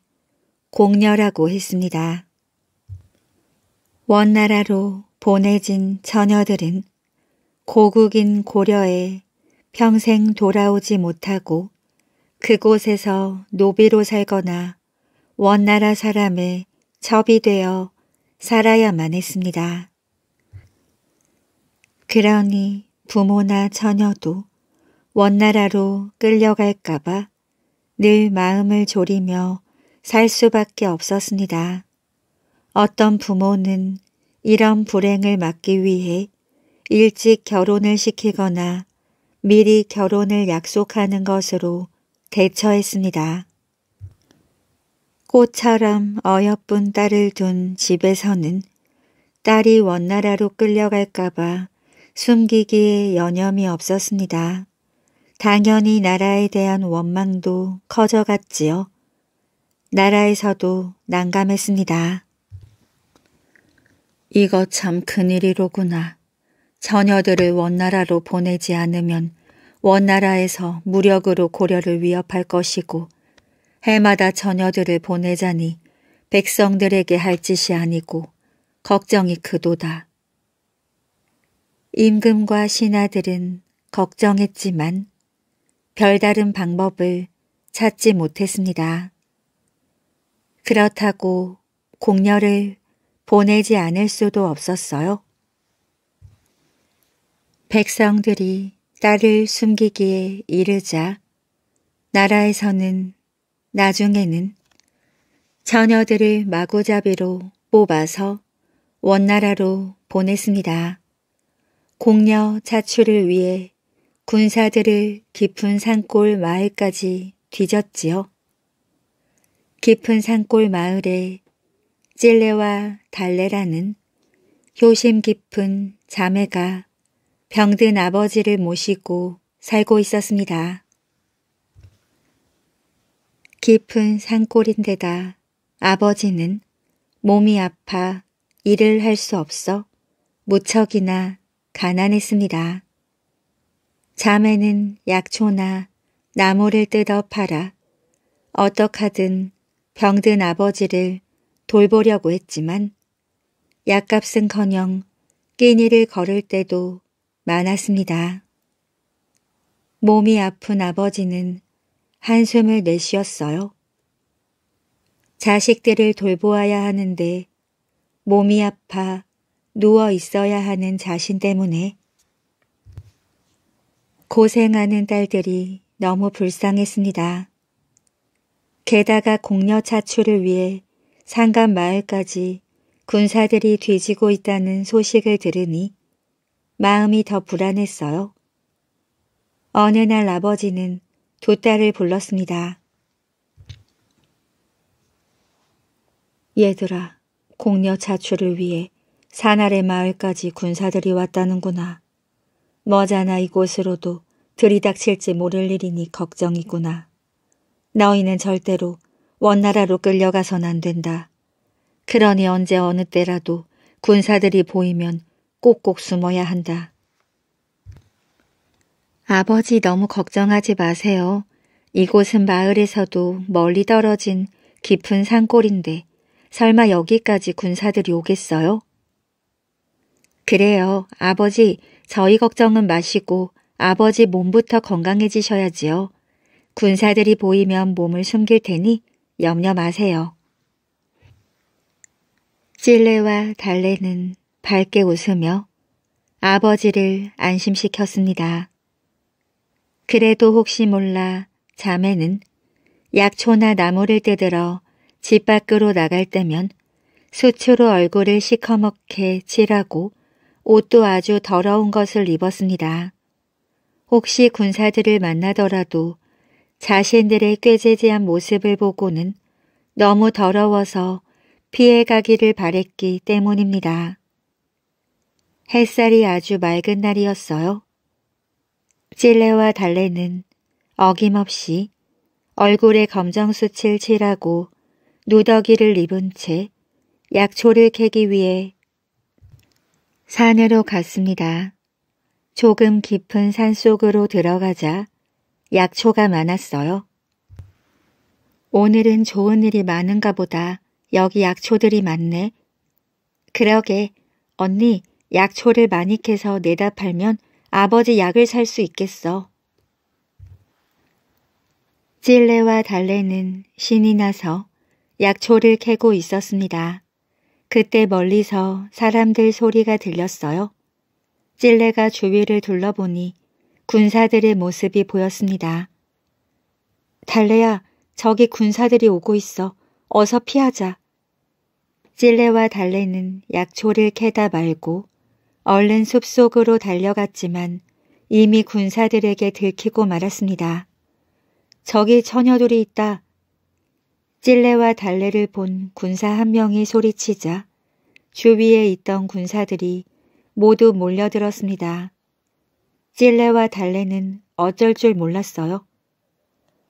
공녀라고 했습니다. 원나라로 보내진 처녀들은 고국인 고려에 평생 돌아오지 못하고 그곳에서 노비로 살거나 원나라 사람의 첩이 되어 살아야만 했습니다. 그러니 부모나 처녀도 원나라로 끌려갈까봐 늘 마음을 졸이며 살 수밖에 없었습니다. 어떤 부모는 이런 불행을 막기 위해 일찍 결혼을 시키거나 미리 결혼을 약속하는 것으로 대처했습니다. 꽃처럼 어여쁜 딸을 둔 집에서는 딸이 원나라로 끌려갈까봐 숨기기에 여념이 없었습니다. 당연히 나라에 대한 원망도 커져갔지요. 나라에서도 난감했습니다. 이거 참 큰일이로구나. 처녀들을 원나라로 보내지 않으면 원나라에서 무력으로 고려를 위협할 것이고 해마다 처녀들을 보내자니 백성들에게 할 짓이 아니고 걱정이 그도다. 임금과 신하들은 걱정했지만 별다른 방법을 찾지 못했습니다. 그렇다고 공녀를 보내지 않을 수도 없었어요. 백성들이 딸을 숨기기에 이르자 나라에서는 나중에는 처녀들을 마구잡이로 뽑아서 원나라로 보냈습니다. 공녀 자출을 위해 군사들을 깊은 산골 마을까지 뒤졌지요. 깊은 산골 마을에 찔레와 달래라는 효심 깊은 자매가 병든 아버지를 모시고 살고 있었습니다. 깊은 산골인데다 아버지는 몸이 아파 일을 할 수 없어 무척이나 가난했습니다. 자매는 약초나 나무를 뜯어 팔아 어떡하든 병든 아버지를 돌보려고 했지만 약값은커녕 끼니를 걸을 때도 많았습니다. 몸이 아픈 아버지는 한숨을 내쉬었어요. 자식들을 돌보아야 하는데 몸이 아파 누워 있어야 하는 자신 때문에 고생하는 딸들이 너무 불쌍했습니다. 게다가 공녀 차출을 위해 상간 마을까지 군사들이 뒤지고 있다는 소식을 들으니 마음이 더 불안했어요. 어느 날 아버지는 두 딸을 불렀습니다. 얘들아, 공녀 자출을 위해 산아래 마을까지 군사들이 왔다는구나. 머자나 이곳으로도 들이닥칠지 모를 일이니 걱정이구나. 너희는 절대로 원나라로 끌려가선 안 된다. 그러니 언제 어느 때라도 군사들이 보이면 꼭꼭 숨어야 한다. 아버지 너무 걱정하지 마세요. 이곳은 마을에서도 멀리 떨어진 깊은 산골인데 설마 여기까지 군사들이 오겠어요? 그래요. 아버지, 저희 걱정은 마시고 아버지 몸부터 건강해지셔야지요. 군사들이 보이면 몸을 숨길 테니 염려 마세요. 찔레와 달래는 밝게 웃으며 아버지를 안심시켰습니다. 그래도 혹시 몰라 자매는 약초나 나무를 떼들어 집 밖으로 나갈 때면 수초로 얼굴을 시커멓게 칠하고 옷도 아주 더러운 것을 입었습니다. 혹시 군사들을 만나더라도 자신들의 꾀재지한 모습을 보고는 너무 더러워서 피해가기를 바랬기 때문입니다. 햇살이 아주 맑은 날이었어요. 찔레와 달래는 어김없이 얼굴에 검정수칠 칠하고 누더기를 입은 채 약초를 캐기 위해 산으로 갔습니다. 조금 깊은 산속으로 들어가자 약초가 많았어요. 오늘은 좋은 일이 많은가 보다. 여기 약초들이 많네. 그러게, 언니, 약초를 많이 캐서 내다 팔면 아버지 약을 살 수 있겠어. 찔레와 달래는 신이 나서 약초를 캐고 있었습니다. 그때 멀리서 사람들 소리가 들렸어요. 찔레가 주위를 둘러보니 군사들의 모습이 보였습니다. 달래야, 저기 군사들이 오고 있어. 어서 피하자. 찔레와 달래는 약초를 캐다 말고 얼른 숲속으로 달려갔지만 이미 군사들에게 들키고 말았습니다. 저기 처녀들이 있다. 찔레와 달래를 본 군사 한 명이 소리치자 주위에 있던 군사들이 모두 몰려들었습니다. 찔레와 달래는 어쩔 줄 몰랐어요.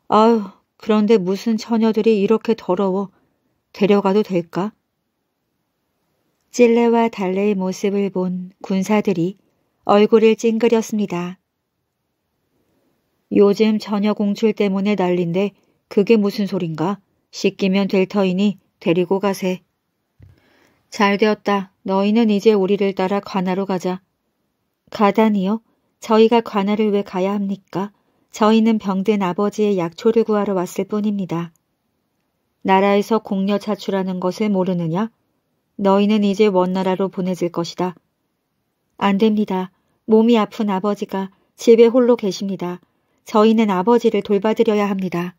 아휴 그런데 무슨 처녀들이 이렇게 더러워. 데려가도 될까? 찔레와 달레의 모습을 본 군사들이 얼굴을 찡그렸습니다. 요즘 전혀 공출 때문에 난린데 그게 무슨 소린가? 씻기면 될 터이니 데리고 가세. 잘 되었다. 너희는 이제 우리를 따라 관하로 가자. 가다니요? 저희가 관하를왜 가야 합니까? 저희는 병든 아버지의 약초를 구하러 왔을 뿐입니다. 나라에서 공녀 차출하는 것을 모르느냐? 너희는 이제 원나라로 보내질 것이다. 안 됩니다. 몸이 아픈 아버지가 집에 홀로 계십니다. 저희는 아버지를 돌봐드려야 합니다.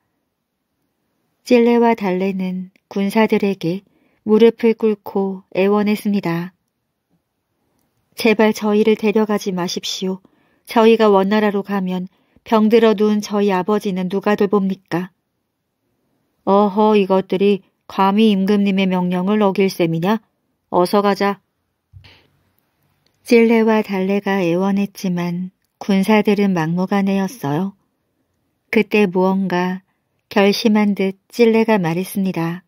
찔레와 달래는 군사들에게 무릎을 꿇고 애원했습니다. 제발 저희를 데려가지 마십시오. 저희가 원나라로 가면 병들어 누운 저희 아버지는 누가 돌봅니까? 어허 이것들이 감히 임금님의 명령을 어길 셈이냐? 어서 가자. 찔레와 달래가 애원했지만 군사들은 막무가내였어요. 그때 무언가 결심한 듯 찔레가 말했습니다.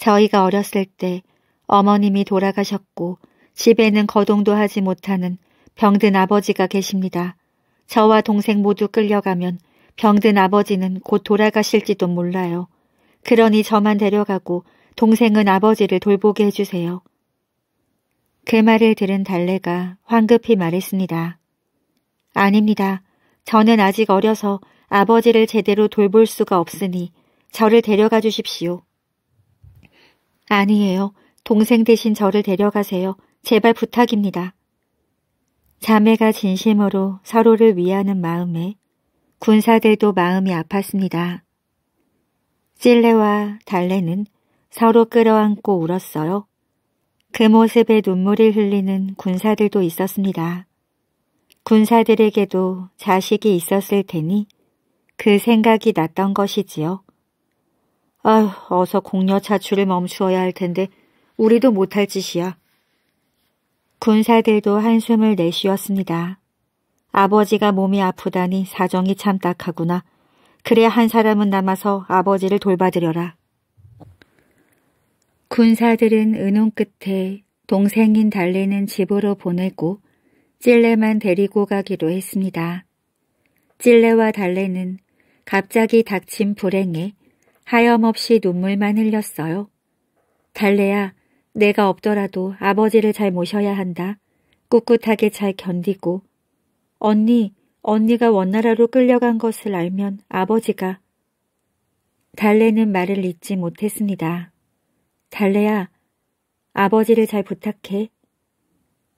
저희가 어렸을 때 어머님이 돌아가셨고 집에는 거동도 하지 못하는 병든 아버지가 계십니다. 저와 동생 모두 끌려가면 병든 아버지는 곧 돌아가실지도 몰라요. 그러니 저만 데려가고 동생은 아버지를 돌보게 해주세요. 그 말을 들은 달래가 황급히 말했습니다. 아닙니다. 저는 아직 어려서 아버지를 제대로 돌볼 수가 없으니 저를 데려가 주십시오. 아니에요. 동생 대신 저를 데려가세요. 제발 부탁입니다. 자매가 진심으로 서로를 위하는 마음에 군사들도 마음이 아팠습니다. 찔레와 달래는 서로 끌어안고 울었어요. 그 모습에 눈물을 흘리는 군사들도 있었습니다. 군사들에게도 자식이 있었을 테니 그 생각이 났던 것이지요. 아휴, 어서 공녀 차출을 멈추어야 할 텐데 우리도 못할 짓이야. 군사들도 한숨을 내쉬었습니다. 아버지가 몸이 아프다니 사정이 참 딱하구나. 그래 야한 사람은 남아서 아버지를 돌봐드려라. 군사들은 은혼 끝에 동생인 달리는 집으로 보내고 찔레만 데리고 가기로 했습니다. 찔레와 달래는 갑자기 닥친 불행에 하염없이 눈물만 흘렸어요. 달래야 내가 없더라도 아버지를 잘 모셔야 한다. 꿋꿋하게 잘 견디고 언니 언니가 원나라로 끌려간 것을 알면 아버지가 달래는 말을 잊지 못했습니다. 달래야, 아버지를 잘 부탁해.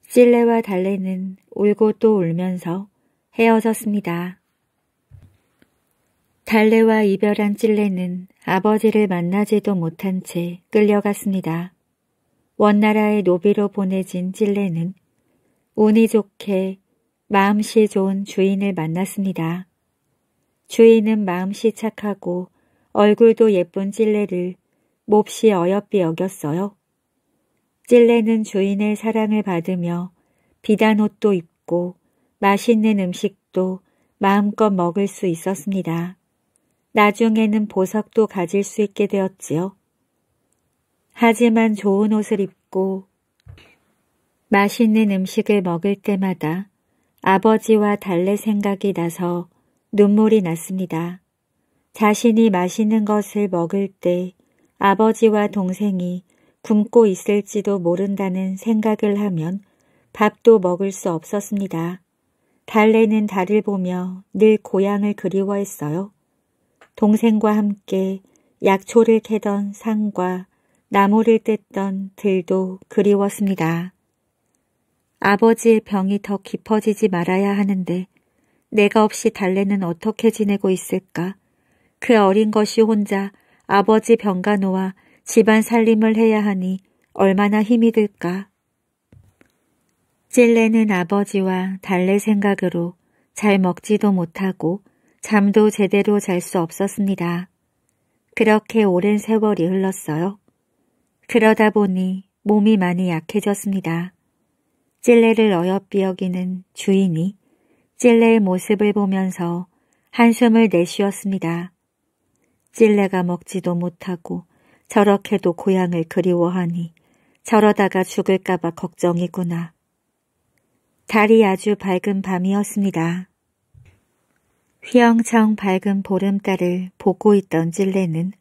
실레와 달래는 울고 또 울면서 헤어졌습니다. 달래와 이별한 찔레는 아버지를 만나지도 못한 채 끌려갔습니다. 원나라의 노비로 보내진 찔레는 운이 좋게 마음씨 좋은 주인을 만났습니다. 주인은 마음씨 착하고 얼굴도 예쁜 찔레를 몹시 어여삐 여겼어요. 찔레는 주인의 사랑을 받으며 비단 옷도 입고 맛있는 음식도 마음껏 먹을 수 있었습니다. 나중에는 보석도 가질 수 있게 되었지요. 하지만 좋은 옷을 입고 맛있는 음식을 먹을 때마다 아버지와 달래 생각이 나서 눈물이 났습니다. 자신이 맛있는 것을 먹을 때 아버지와 동생이 굶고 있을지도 모른다는 생각을 하면 밥도 먹을 수 없었습니다. 달래는 달을 보며 늘 고향을 그리워했어요. 동생과 함께 약초를 캐던 산과 나무를 뜯던 들도 그리웠습니다. 아버지의 병이 더 깊어지지 말아야 하는데 내가 없이 달래는 어떻게 지내고 있을까? 그 어린 것이 혼자 아버지 병가 놓아 집안 살림을 해야 하니 얼마나 힘이 들까? 찔레는 아버지와 달래 생각으로 잘 먹지도 못하고 잠도 제대로 잘 수 없었습니다. 그렇게 오랜 세월이 흘렀어요. 그러다 보니 몸이 많이 약해졌습니다. 찔레를 어여삐어기는 주인이 찔레의 모습을 보면서 한숨을 내쉬었습니다. 찔레가 먹지도 못하고 저렇게도 고향을 그리워하니 저러다가 죽을까봐 걱정이구나. 달이 아주 밝은 밤이었습니다. 휘영청 밝은 보름달을 보고 있던 찔레는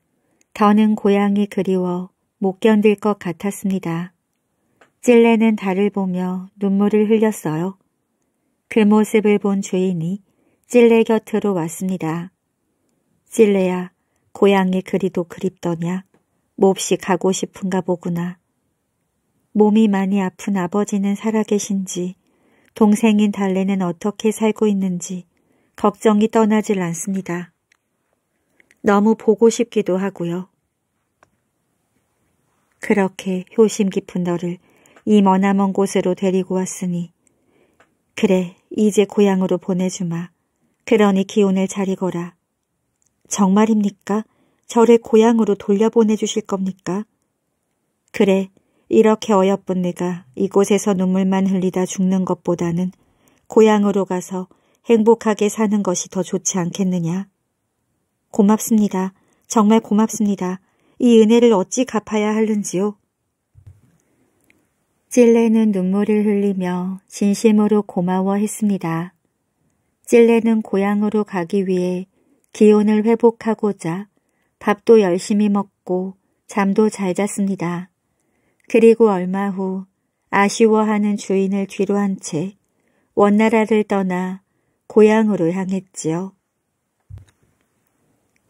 더는 고향이 그리워 못 견딜 것 같았습니다. 찔레는 달을 보며 눈물을 흘렸어요. 그 모습을 본 주인이 찔레 곁으로 왔습니다. 찔레야, 고향이 그리도 그립더냐. 몹시 가고 싶은가 보구나. 몸이 많이 아픈 아버지는 살아계신지 동생인 달래는 어떻게 살고 있는지 걱정이 떠나질 않습니다. 너무 보고 싶기도 하고요. 그렇게 효심 깊은 너를 이 머나먼 곳으로 데리고 왔으니 그래 이제 고향으로 보내주마. 그러니 기운을 차리거라. 정말입니까? 저를 고향으로 돌려보내주실 겁니까? 그래, 이렇게 어여쁜 내가 이곳에서 눈물만 흘리다 죽는 것보다는 고향으로 가서 행복하게 사는 것이 더 좋지 않겠느냐? 고맙습니다. 정말 고맙습니다. 이 은혜를 어찌 갚아야 하는지요? 찔레는 눈물을 흘리며 진심으로 고마워했습니다. 찔레는 고향으로 가기 위해 기온을 회복하고자 밥도 열심히 먹고 잠도 잘 잤습니다. 그리고 얼마 후 아쉬워하는 주인을 뒤로 한채 원나라를 떠나 고향으로 향했지요.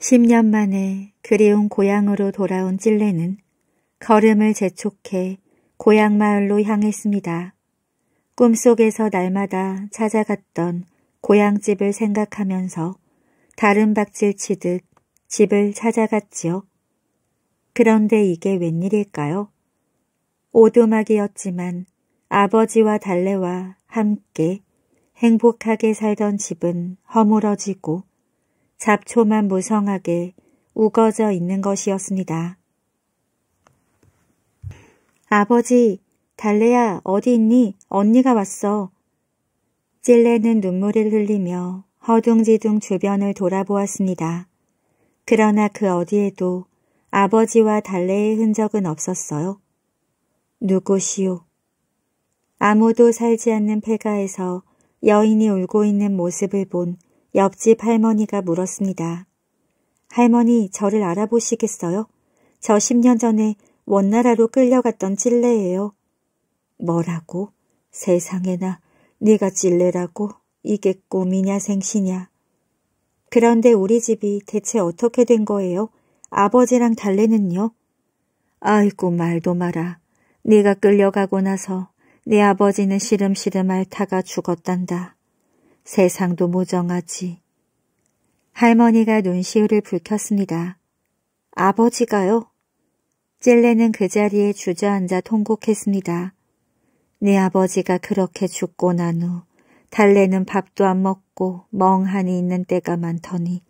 10년 만에 그리운 고향으로 돌아온 찔레는 걸음을 재촉해 고향 마을로 향했습니다. 꿈속에서 날마다 찾아갔던 고향집을 생각하면서 다른 박질 치듯 집을 찾아갔지요. 그런데 이게 웬일일까요? 오두막이었지만 아버지와 달래와 함께 행복하게 살던 집은 허물어지고 잡초만 무성하게 우거져 있는 것이었습니다. 아버지, 달래야 어디 있니? 언니가 왔어. 찔레는 눈물을 흘리며 허둥지둥 주변을 돌아보았습니다. 그러나 그 어디에도 아버지와 달래의 흔적은 없었어요. 누구시오? 아무도 살지 않는 폐가에서 여인이 울고 있는 모습을 본 옆집 할머니가 물었습니다. 할머니 저를 알아보시겠어요? 저 10년 전에 원나라로 끌려갔던 찔레예요. 뭐라고? 세상에나 네가 찔레라고 이게 꿈이냐 생시냐. 그런데 우리 집이 대체 어떻게 된 거예요? 아버지랑 달래는요? 아이고 말도 마라. 네가 끌려가고 나서 네 아버지는 시름시름 앓다가 죽었단다. 세상도 무정하지. 할머니가 눈시울을 붉혔습니다. 아버지가요? 셀레는 그 자리에 주저앉아 통곡했습니다. 내 네 아버지가 그렇게 죽고 난 후 달래는 밥도 안 먹고 멍하니 있는 때가 많더니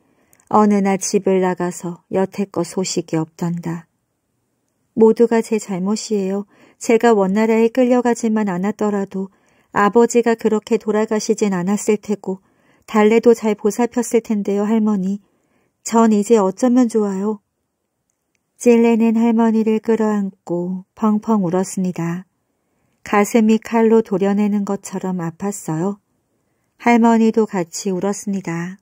어느 날 집을 나가서 여태껏 소식이 없단다. 모두가 제 잘못이에요. 제가 원나라에 끌려가지만 않았더라도 아버지가 그렇게 돌아가시진 않았을 테고 달래도 잘 보살폈을 텐데요, 할머니. 전 이제 어쩌면 좋아요. 찔레는 할머니를 끌어안고 펑펑 울었습니다. 가슴이 칼로 도려내는 것처럼 아팠어요. 할머니도 같이 울었습니다.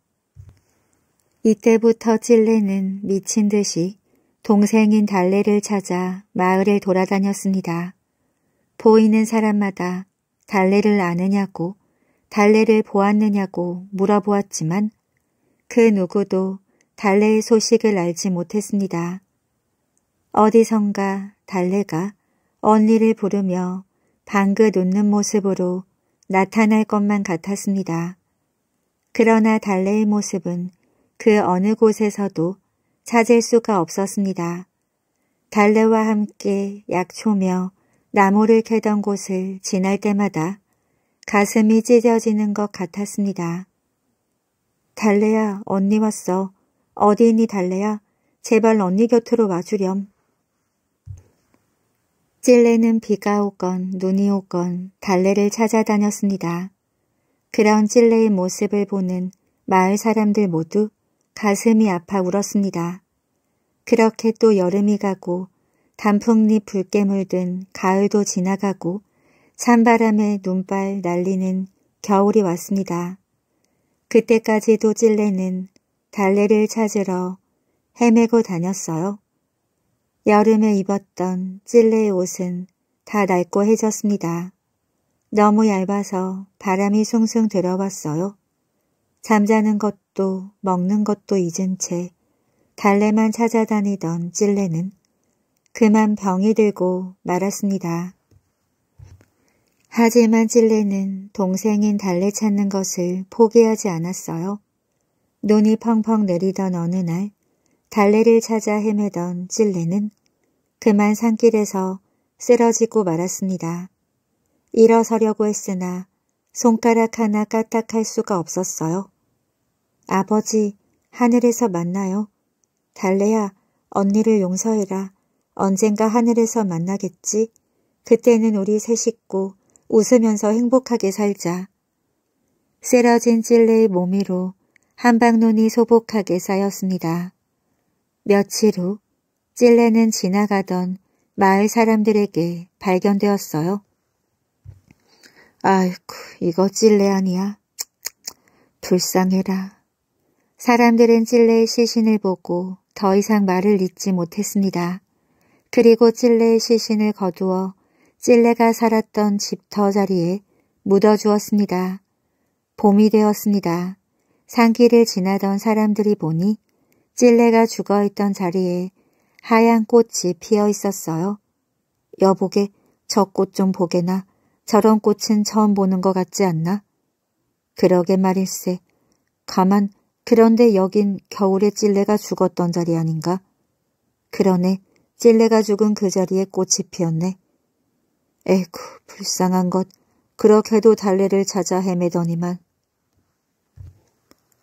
이때부터 찔레는 미친 듯이 동생인 달래를 찾아 마을을 돌아다녔습니다. 보이는 사람마다 달래를 아느냐고 달래를 보았느냐고 물어보았지만 그 누구도 달래의 소식을 알지 못했습니다. 어디선가 달래가 언니를 부르며 방긋 웃는 모습으로 나타날 것만 같았습니다. 그러나 달래의 모습은 그 어느 곳에서도 찾을 수가 없었습니다. 달래와 함께 약초며 나무를 캐던 곳을 지날 때마다 가슴이 찢어지는 것 같았습니다. 달래야 언니 왔어. 어디 있니 달래야? 제발 언니 곁으로 와주렴. 찔레는 비가 오건 눈이 오건 달래를 찾아다녔습니다. 그런 찔레의 모습을 보는 마을 사람들 모두 가슴이 아파 울었습니다. 그렇게 또 여름이 가고 단풍잎 붉게 물든 가을도 지나가고 찬바람에 눈발 날리는 겨울이 왔습니다. 그때까지도 찔레는 달래를 찾으러 헤매고 다녔어요. 여름에 입었던 찔레의 옷은 다 낡고 해졌습니다. 너무 얇아서 바람이 송송 들어왔어요. 잠자는 것도 먹는 것도 잊은 채 달래만 찾아다니던 찔레는 그만 병이 들고 말았습니다. 하지만 찔레는 동생인 달래 찾는 것을 포기하지 않았어요. 눈이 펑펑 내리던 어느 날 달래를 찾아 헤매던 찔레는 그만 산길에서 쓰러지고 말았습니다. 일어서려고 했으나 손가락 하나 까딱할 수가 없었어요. 아버지, 하늘에서 만나요. 달래야, 언니를 용서해라. 언젠가 하늘에서 만나겠지. 그때는 우리 세 식구 웃으면서 행복하게 살자. 쓰러진 찔레의 몸위로 한방눈이 소복하게 쌓였습니다. 며칠 후 찔레는 지나가던 마을 사람들에게 발견되었어요. 아이쿠, 이거 찔레 아니야. 불쌍해라. 사람들은 찔레의 시신을 보고 더 이상 말을 잇지 못했습니다. 그리고 찔레의 시신을 거두어 찔레가 살았던 집터 자리에 묻어주었습니다. 봄이 되었습니다. 산길을 지나던 사람들이 보니 찔레가 죽어있던 자리에 하얀 꽃이 피어 있었어요. 여보게 저 꽃 좀 보게나 저런 꽃은 처음 보는 것 같지 않나? 그러게 말일세. 가만 그런데 여긴 겨울에 찔레가 죽었던 자리 아닌가? 그러네 찔레가 죽은 그 자리에 꽃이 피었네. 에구 불쌍한 것 그렇게도 달래를 찾아 헤매더니만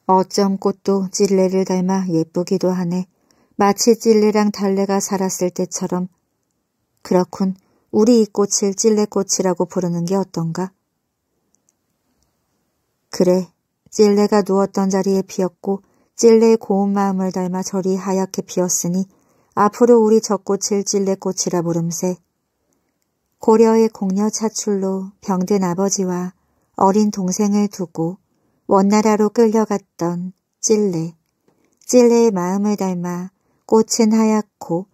어쩜 꽃도 찔레를 닮아 예쁘기도 하네. 마치 찔레랑 달래가 살았을 때처럼. 그렇군. 우리 이 꽃을 찔레꽃이라고 부르는 게 어떤가? 그래. 찔레가 누웠던 자리에 피었고 찔레의 고운 마음을 닮아 저리 하얗게 피었으니 앞으로 우리 저 꽃을 찔레꽃이라 부름세. 고려의 공녀 차출로 병든 아버지와 어린 동생을 두고 원나라로 끌려갔던 찔레. 찔레의 마음을 닮아 꽃은 하얗고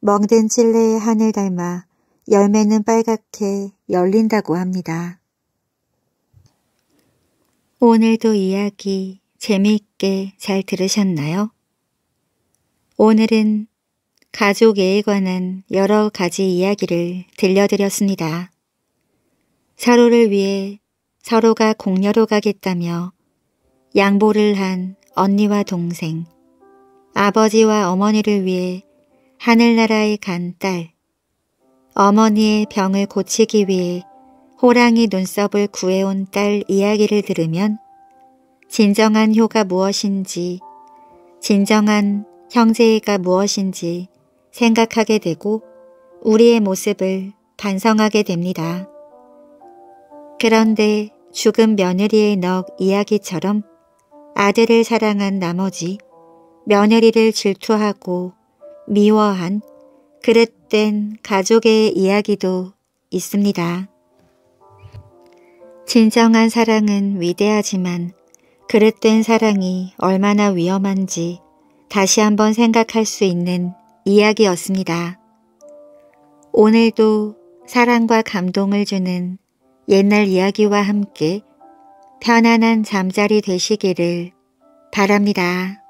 멍든 찔레의 한을 닮아 열매는 빨갛게 열린다고 합니다. 오늘도 이야기 재미있게 잘 들으셨나요? 오늘은 가족애에 관한 여러 가지 이야기를 들려드렸습니다. 서로를 위해 서로가 공녀로 가겠다며 양보를 한 언니와 동생, 아버지와 어머니를 위해 하늘나라에 간 딸, 어머니의 병을 고치기 위해 호랑이 눈썹을 구해온 딸 이야기를 들으면 진정한 효가 무엇인지, 진정한 형제애가 무엇인지 생각하게 되고 우리의 모습을 반성하게 됩니다. 그런데 죽은 며느리의 넉 이야기처럼 아들을 사랑한 나머지 며느리를 질투하고 미워한 그릇된 가족의 이야기도 있습니다. 진정한 사랑은 위대하지만 그릇된 사랑이 얼마나 위험한지 다시 한번 생각할 수 있는 이야기였습니다. 오늘도 사랑과 감동을 주는 옛날 이야기와 함께 편안한 잠자리 되시기를 바랍니다.